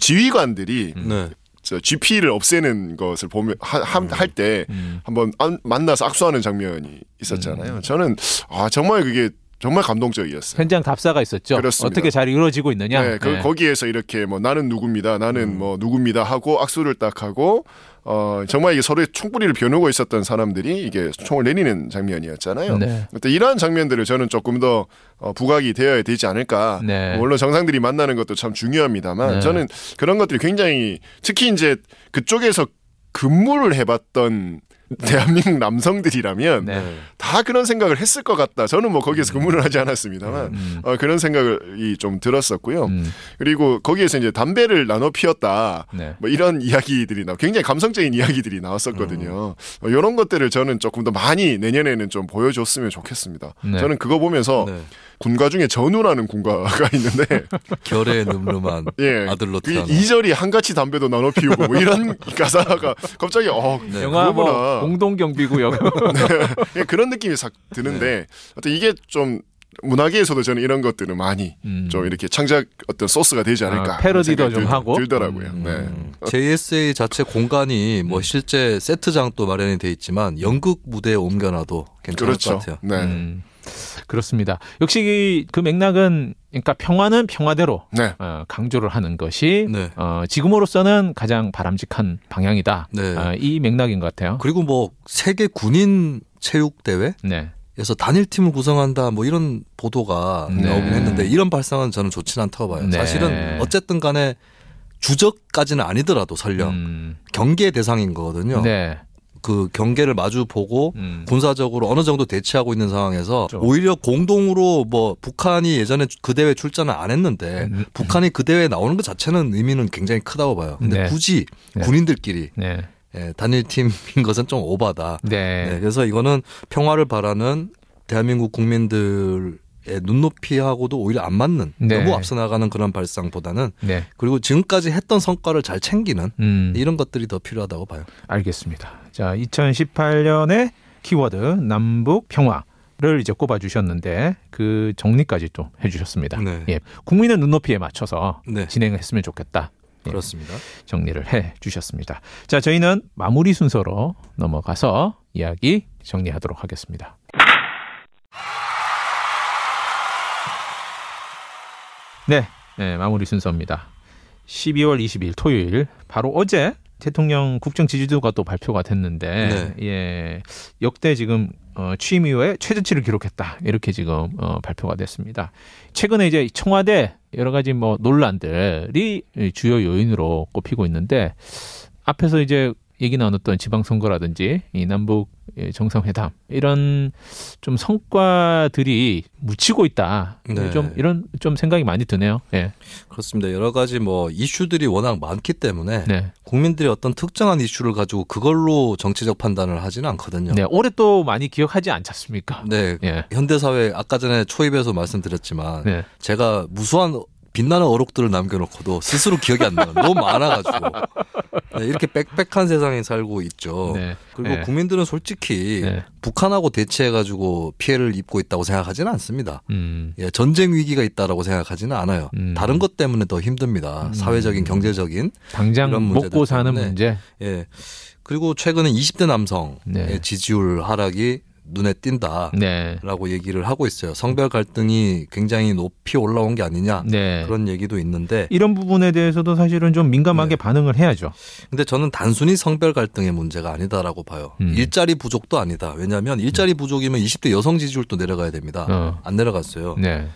지휘관들이 음. 네. 저 GP를 없애는 것을 보면 음. 할때 음. 한번 만나서 악수하는 장면이 있었잖아요. 음. 저는 아 정말 그게 정말 감동적이었어요. 현장 답사가 있었죠. 그렇습니다. 어떻게 잘 이루어지고 있느냐. 네, 그, 네. 거기에서 이렇게 뭐 나는 누굽니다, 나는 음. 뭐 누굽니다 하고 악수를 딱 하고 어, 정말 이게 서로의 총뿌리를 겨누고 있었던 사람들이 이게 총을 내리는 장면이었잖아요. 네. 이러 장면들을 저는 조금 더 어, 부각이 되어야 되지 않을까. 네. 물론 정상들이 만나는 것도 참 중요합니다만 네. 저는 그런 것들이 굉장히 특히 이제 그쪽에서 근무를 해봤던 대한민국 남성들이라면 네. 다 그런 생각을 했을 것 같다. 저는 뭐 거기에서 근무를 음. 하지 않았습니다만 음. 음. 어, 그런 생각이 좀 들었었고요. 음. 그리고 거기에서 이제 담배를 나눠 피웠다. 네. 뭐 이런 이야기들이 나 굉장히 감성적인 이야기들이 나왔었거든요. 음. 어, 이런 것들을 저는 조금 더 많이 내년에는 좀 보여줬으면 좋겠습니다. 네. 저는 그거 보면서 네. 군가 중에 전우라는 군가가 있는데 결의 늠름한 예, 아들로 태어나 이, 절이 한같이 담배도 나눠 피우고 뭐 이런 가사가 갑자기 어 네. 영화 뭐 공동 경비구역 네, 예, 그런 느낌이 싹 드는데 네. 하여튼 네. 이게 좀 문화계에서도 저는 이런 것들은 많이 음. 좀 이렇게 창작 어떤 소스가 되지 아, 않을까 아, 패러디도 좀 들, 하고 들더라고요. 음. 네. JSA 자체 공간이 뭐 네. 실제 세트장도 마련이 돼 있지만 연극 무대에 옮겨놔도 괜찮을 그렇죠. 것 같아요. 네. 음. 그렇습니다. 역시 그 맥락은 그러니까 평화는 평화대로 네. 어, 강조를 하는 것이 네. 어, 지금으로서는 가장 바람직한 방향이다. 네. 어, 이 맥락인 것 같아요. 그리고 뭐 세계 군인 체육 대회 그래서 네. 단일 팀을 구성한다 뭐 이런 보도가 네. 나오긴 했는데 이런 발상은 저는 좋지는 않다고 봐요. 네. 사실은 어쨌든 간에 주적까지는 아니더라도 설령 음. 경계 대상인 거거든요. 네. 그 경계를 마주 보고 음. 군사적으로 어느 정도 대치하고 있는 상황에서 그렇죠. 오히려 공동으로 뭐 북한이 예전에 그 대회 출전을 안 했는데 음. 음. 북한이 그 대회에 나오는 것 자체는 의미는 굉장히 크다고 봐요. 근데 네. 굳이 네. 군인들끼리 네. 예, 단일팀인 것은 좀 오바다. 네. 네. 그래서 이거는 평화를 바라는 대한민국 국민들 의 눈높이하고도 오히려 안 맞는 네. 너무 앞서 나가는 그런 발상보다는 네. 그리고 지금까지 했던 성과를 잘 챙기는 음. 이런 것들이 더 필요하다고 봐요. 알겠습니다. 자, 2018년에 키워드 남북 평화. 를 이제 꼽아 주셨는데 그 정리까지 좀 해주셨습니다. 네. 예, 국민의 눈높이에 맞춰서 네. 진행을 했으면 좋겠다. 예, 그렇습니다. 정리를 해 주셨습니다. 자, 저희는 마무리 순서로 넘어가서 이야기 정리하도록 하겠습니다. 네, 네 마무리 순서입니다. 12월 20일 토요일 바로 어제 대통령 국정 지지도가 또 발표가 됐는데 네. 예 역대 지금 어, 취임 이후에 최저치를 기록했다 이렇게 지금 어, 발표가 됐습니다. 최근에 이제 청와대 여러 가지 뭐 논란들이 주요 요인으로 꼽히고 있는데 앞에서 이제 얘기 나눴던 지방선거라든지 이 남북 예, 정상회담 이런 좀 성과들이 묻히고 있다. 예, 네. 좀 이런 좀 생각이 많이 드네요. 예. 그렇습니다. 여러 가지 뭐 이슈들이 워낙 많기 때문에 네. 국민들이 어떤 특정한 이슈를 가지고 그걸로 정치적 판단을 하지는 않거든요. 네, 올해 또 많이 기억하지 않지않습니까 네, 예. 현대 사회 아까 전에 초입에서 말씀드렸지만 네. 제가 무수한 빛나는 어록들을 남겨놓고도 스스로 기억이 안 나요. 너무 많아가지고 네, 이렇게 빽빽한 세상에 살고 있죠. 네. 그리고 네. 국민들은 솔직히 네. 북한하고 대치해가지고 피해를 입고 있다고 생각하지는 않습니다. 음. 예, 전쟁 위기가 있다라고 생각하지는 않아요. 음. 다른 것 때문에 더 힘듭니다. 음. 사회적인, 경제적인 당장 먹고 사는 문제. 예. 그리고 최근에 20대 남성의 지지율 하락이 눈에 띈다라고 네. 얘기를 하고 있어요. 성별 갈등이 굉장히 높이 올라온 게 아니냐 네. 그런 얘기도 있는데 이런 부분에 대해서도 사실은 좀 민감하게 네. 반응을 해야죠. 근데 저는 단순히 성별 갈등의 문제가 아니다라고 봐요. 음. 일자리 부족도 아니다. 왜냐하면 일자리 부족이면 20대 여성 지지율도 내려가야 됩니다. 어. 안 내려갔어요. 네.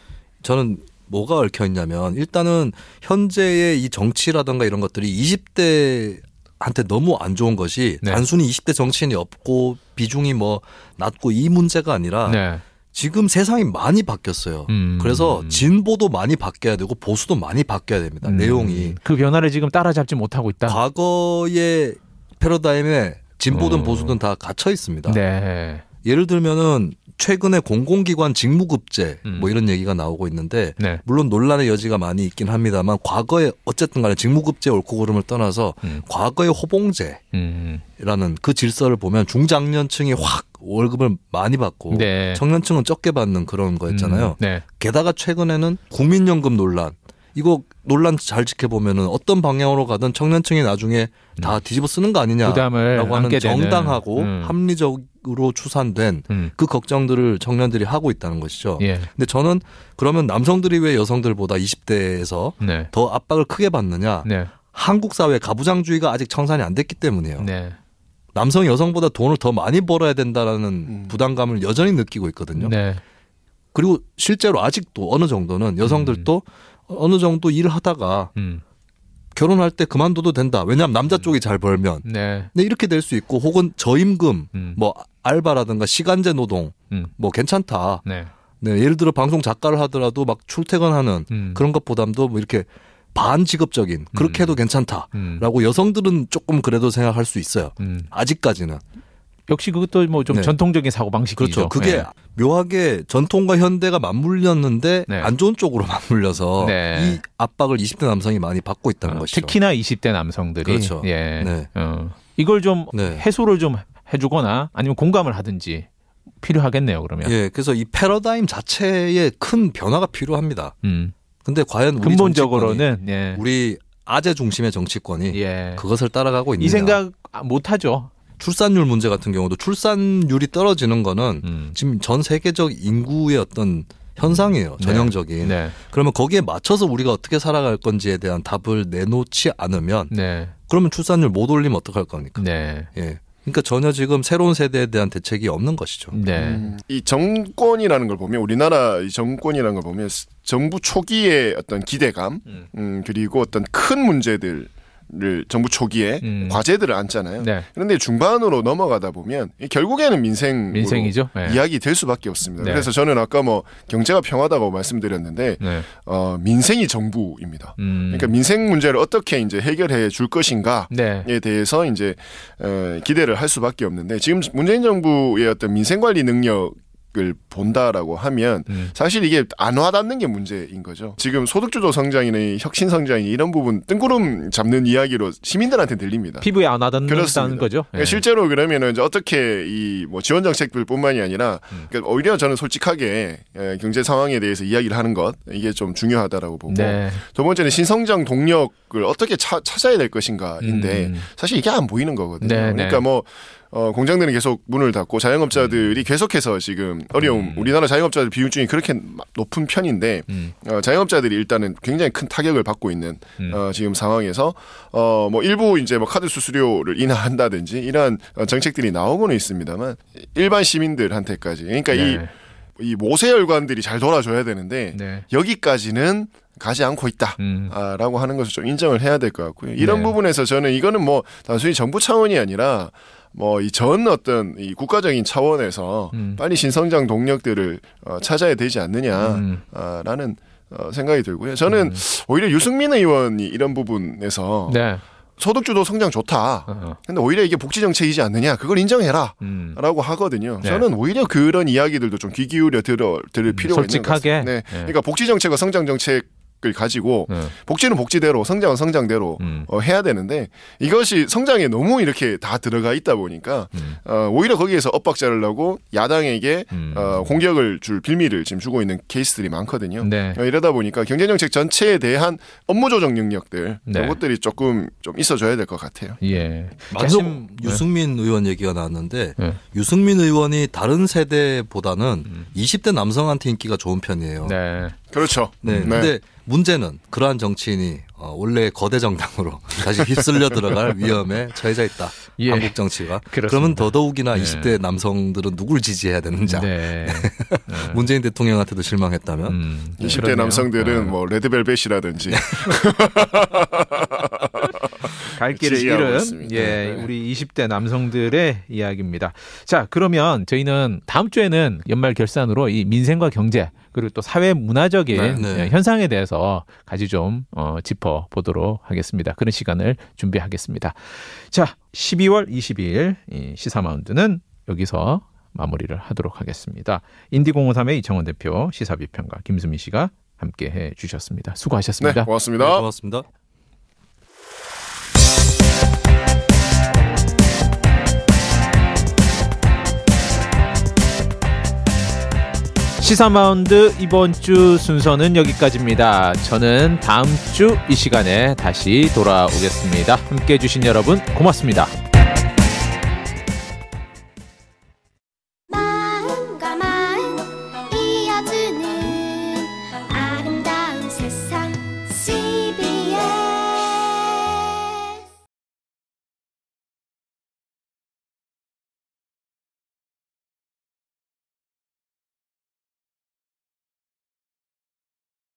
저는 뭐가 얽혀 있냐면 일단은 현재의 이 정치라든가 이런 것들이 20대 한테 너무 안 좋은 것이 네. 단순히 20대 정치인이 없고 비중이 뭐 낮고 이 문제가 아니라 네. 지금 세상이 많이 바뀌었어요. 음. 그래서 진보도 많이 바뀌어야 되고 보수도 많이 바뀌어야 됩니다. 음. 내용이 그 변화를 지금 따라잡지 못하고 있다. 과거의 패러다임에 진보든 어. 보수든 다 갇혀 있습니다. 네. 예를 들면은 최근에 공공기관 직무급제 음. 뭐 이런 얘기가 나오고 있는데 네. 물론 논란의 여지가 많이 있긴 합니다만 과거에 어쨌든 간에 직무급제 옳고 그름을 떠나서 음. 과거의 호봉제라는 음. 그 질서를 보면 중장년층이 확 월급을 많이 받고 네. 청년층은 적게 받는 그런 거였잖아요. 음. 네. 게다가 최근에는 국민연금 논란 이거 논란 잘 지켜보면은 어떤 방향으로 가든 청년층이 나중에 다 음. 뒤집어 쓰는 거 아니냐라고 하는 정당하고 음. 합리적 원으로 추산된 음. 그 걱정들을 청년들이 하고 있다는 것이죠. 예. 근데 저는 그러면 남성들이 왜 여성들보다 20대에서 네. 더 압박을 크게 받느냐? 네. 한국 사회 가부장주의가 아직 청산이 안 됐기 때문이에요. 네. 남성 여성보다 돈을 더 많이 벌어야 된다라는 음. 부담감을 여전히 느끼고 있거든요. 네. 그리고 실제로 아직도 어느 정도는 여성들도 음. 어느 정도 일을 하다가 음. 결혼할 때 그만둬도 된다. 왜냐하면 남자 음. 쪽이 잘 벌면. 네. 근 이렇게 될 수 있고 혹은 저임금 음. 뭐 알바라든가 시간제 노동 음. 뭐 괜찮다. 네. 네. 예를 들어 방송 작가를 하더라도 막 출퇴근하는 음. 그런 것보담도 뭐 이렇게 반직업적인 그렇게 해도 음. 괜찮다라고 여성들은 조금 그래도 생각할 수 있어요. 음. 아직까지는. 역시 그것도 뭐좀 네. 전통적인 사고 방식이죠. 그렇죠. 그게 네. 묘하게 전통과 현대가 맞물렸는데 네. 안 좋은 쪽으로 맞물려서 네. 이 압박을 20대 남성이 많이 받고 있다는 어, 것이죠. 특히나 20대 남성들이 그렇죠. 예. 네. 어. 이걸 좀 네. 해소를 좀 해주거나 아니면 공감을 하든지 필요하겠네요. 그러면. 예, 그래서 이 패러다임 자체에 큰 변화가 필요합니다. 음. 근데 과연 우리 근본적으로는 예. 우리 아재 중심의 정치권이 예. 그것을 따라가고 있는이 생각 못 하죠. 출산율 문제 같은 경우도 출산율이 떨어지는 거는 음. 지금 전 세계적 인구의 어떤 현상이에요. 네. 전형적인. 네. 네. 그러면 거기에 맞춰서 우리가 어떻게 살아갈 건지에 대한 답을 내놓지 않으면 네. 그러면 출산율 못 올리면 어떡할 겁니까? 네. 예. 그러니까 전혀 지금 새로운 세대에 대한 대책이 없는 것이죠. 네. 음. 이 정권이라는 걸 보면 우리나라 이 정권이라는 걸 보면 정부 초기의 어떤 기대감 음, 음 그리고 어떤 큰 문제들 를 정부 초기에 음. 과제들을 안잖아요. 네. 그런데 중반으로 넘어가다 보면 결국에는 민생 민생이죠. 네. 이야기 될 수밖에 없습니다. 네. 그래서 저는 아까 뭐 경제가 평화다고 말씀드렸는데 네. 어, 민생이 정부입니다. 음. 그러니까 민생 문제를 어떻게 이제 해결해 줄 것인가에 네. 대해서 이제 어, 기대를 할 수밖에 없는데 지금 문재인 정부의 어떤 민생 관리 능력 을 본다라고 하면 음. 사실 이게 안 와닿는 게 문제인 거죠. 지금 소득주도 성장이나 혁신 성장이 이런 부분 뜬구름 잡는 이야기로 시민들한테 들립니다. 피부에 안 와닿는다는 거죠. 예. 실제로 그러면은 이제 어떻게 이 뭐 지원 정책들뿐만이 아니라 음. 그러니까 오히려 저는 솔직하게 예, 경제 상황에 대해서 이야기를 하는 것 이게 좀 중요하다라고 보고 네. 두 번째는 신성장 동력을 어떻게 차, 찾아야 될 것인가인데 음. 사실 이게 안 보이는 거거든요. 네, 네. 그러니까 네. 뭐 어, 공장들은 계속 문을 닫고 자영업자들이 음. 계속해서 지금 어려움 음. 우리나라 자영업자들 비율중이 그렇게 높은 편인데 음. 어, 자영업자들이 일단은 굉장히 큰 타격을 받고 있는 음. 어, 지금 상황에서 어, 뭐 일부 이제 뭐 카드 수수료를 인하한다든지 이러한 어, 정책들이 나오고는 있습니다만 일반 시민들한테까지 그러니까 네. 이, 이 모세혈관들이 잘 돌아줘야 되는데 네. 여기까지는 가지 않고 있다라고 음. 아, 하는 것을 좀 인정을 해야 될 것 같고요. 이런 네. 부분에서 저는 이거는 뭐 단순히 정부 차원이 아니라 뭐이전 어떤 이 국가적인 차원에서 음. 빨리 신성장 동력들을 어, 찾아야 되지 않느냐라는 음. 아, 어, 생각이 들고요. 저는 음. 오히려 유승민 의원이 이런 부분에서 네. 소득주도 성장 좋다. 어, 어. 근데 오히려 이게 복지정책이지 않느냐. 그걸 인정해라. 음. 라고 하거든요. 네. 저는 오히려 그런 이야기들도 좀 귀 기울여 들어, 들을 음, 필요가 솔직하게. 있는 것 같습니다. 네. 네. 그러니까 복지정책과 성장정책 목적을 그 가지고 네. 복지는 복지대로 성장은 성장대로 음. 어, 해야 되는데 이것이 성장에 너무 이렇게 다 들어가 있다 보니까 음. 어, 오히려 거기에서 엇박자를 하고 야당에게 음. 어, 공격을 줄 빌미를 지금 주고 있는 케이스들이 많거든요. 네. 어, 이러다 보니까 경제정책 전체에 대한 업무 조정 능력들 네. 이것들이 조금 좀 있어줘야 될 것 같아요. 예. 마침 네. 유승민 의원 얘기가 나왔는데 네. 유승민 의원이 다른 세대보다는 20대 음. 남성한테 인기가 좋은 편이에요. 네. 그렇죠. 네. 음. 네. 근데 문제는 그러한 정치인이 어, 원래 거대 정당으로 다시 휩쓸려 들어갈 위험에 처해져 있다. 예, 한국 정치가. 그렇습니다. 그러면 더더욱이나 네. 20대 남성들은 누굴 지지해야 되는지. 네. 문재인 대통령한테도 실망했다면. 음, 20대 그러네요. 남성들은 네. 뭐 레드벨벳이라든지. 네. 갈 그 길을 잃은 예, 네. 우리 20대 남성들의 이야기입니다. 자, 그러면 저희는 다음 주에는 연말 결산으로 이 민생과 경제 그리고 또 사회 문화적인 네. 네. 예, 현상에 대해서 같이 좀 어, 짚어 보도록 하겠습니다. 그런 시간을 준비하겠습니다. 자, 12월 22일 시사 마운드는 여기서 마무리를 하도록 하겠습니다. 인디공호삼의 이창원 대표 시사비평가 김수민 씨가 함께 해 주셨습니다. 수고하셨습니다. 네, 고맙습니다. 네, 고맙습니다. 시사마운드 이번 주 순서는 여기까지입니다. 저는 다음 주 이 시간에 다시 돌아오겠습니다. 함께 해주신 여러분 고맙습니다.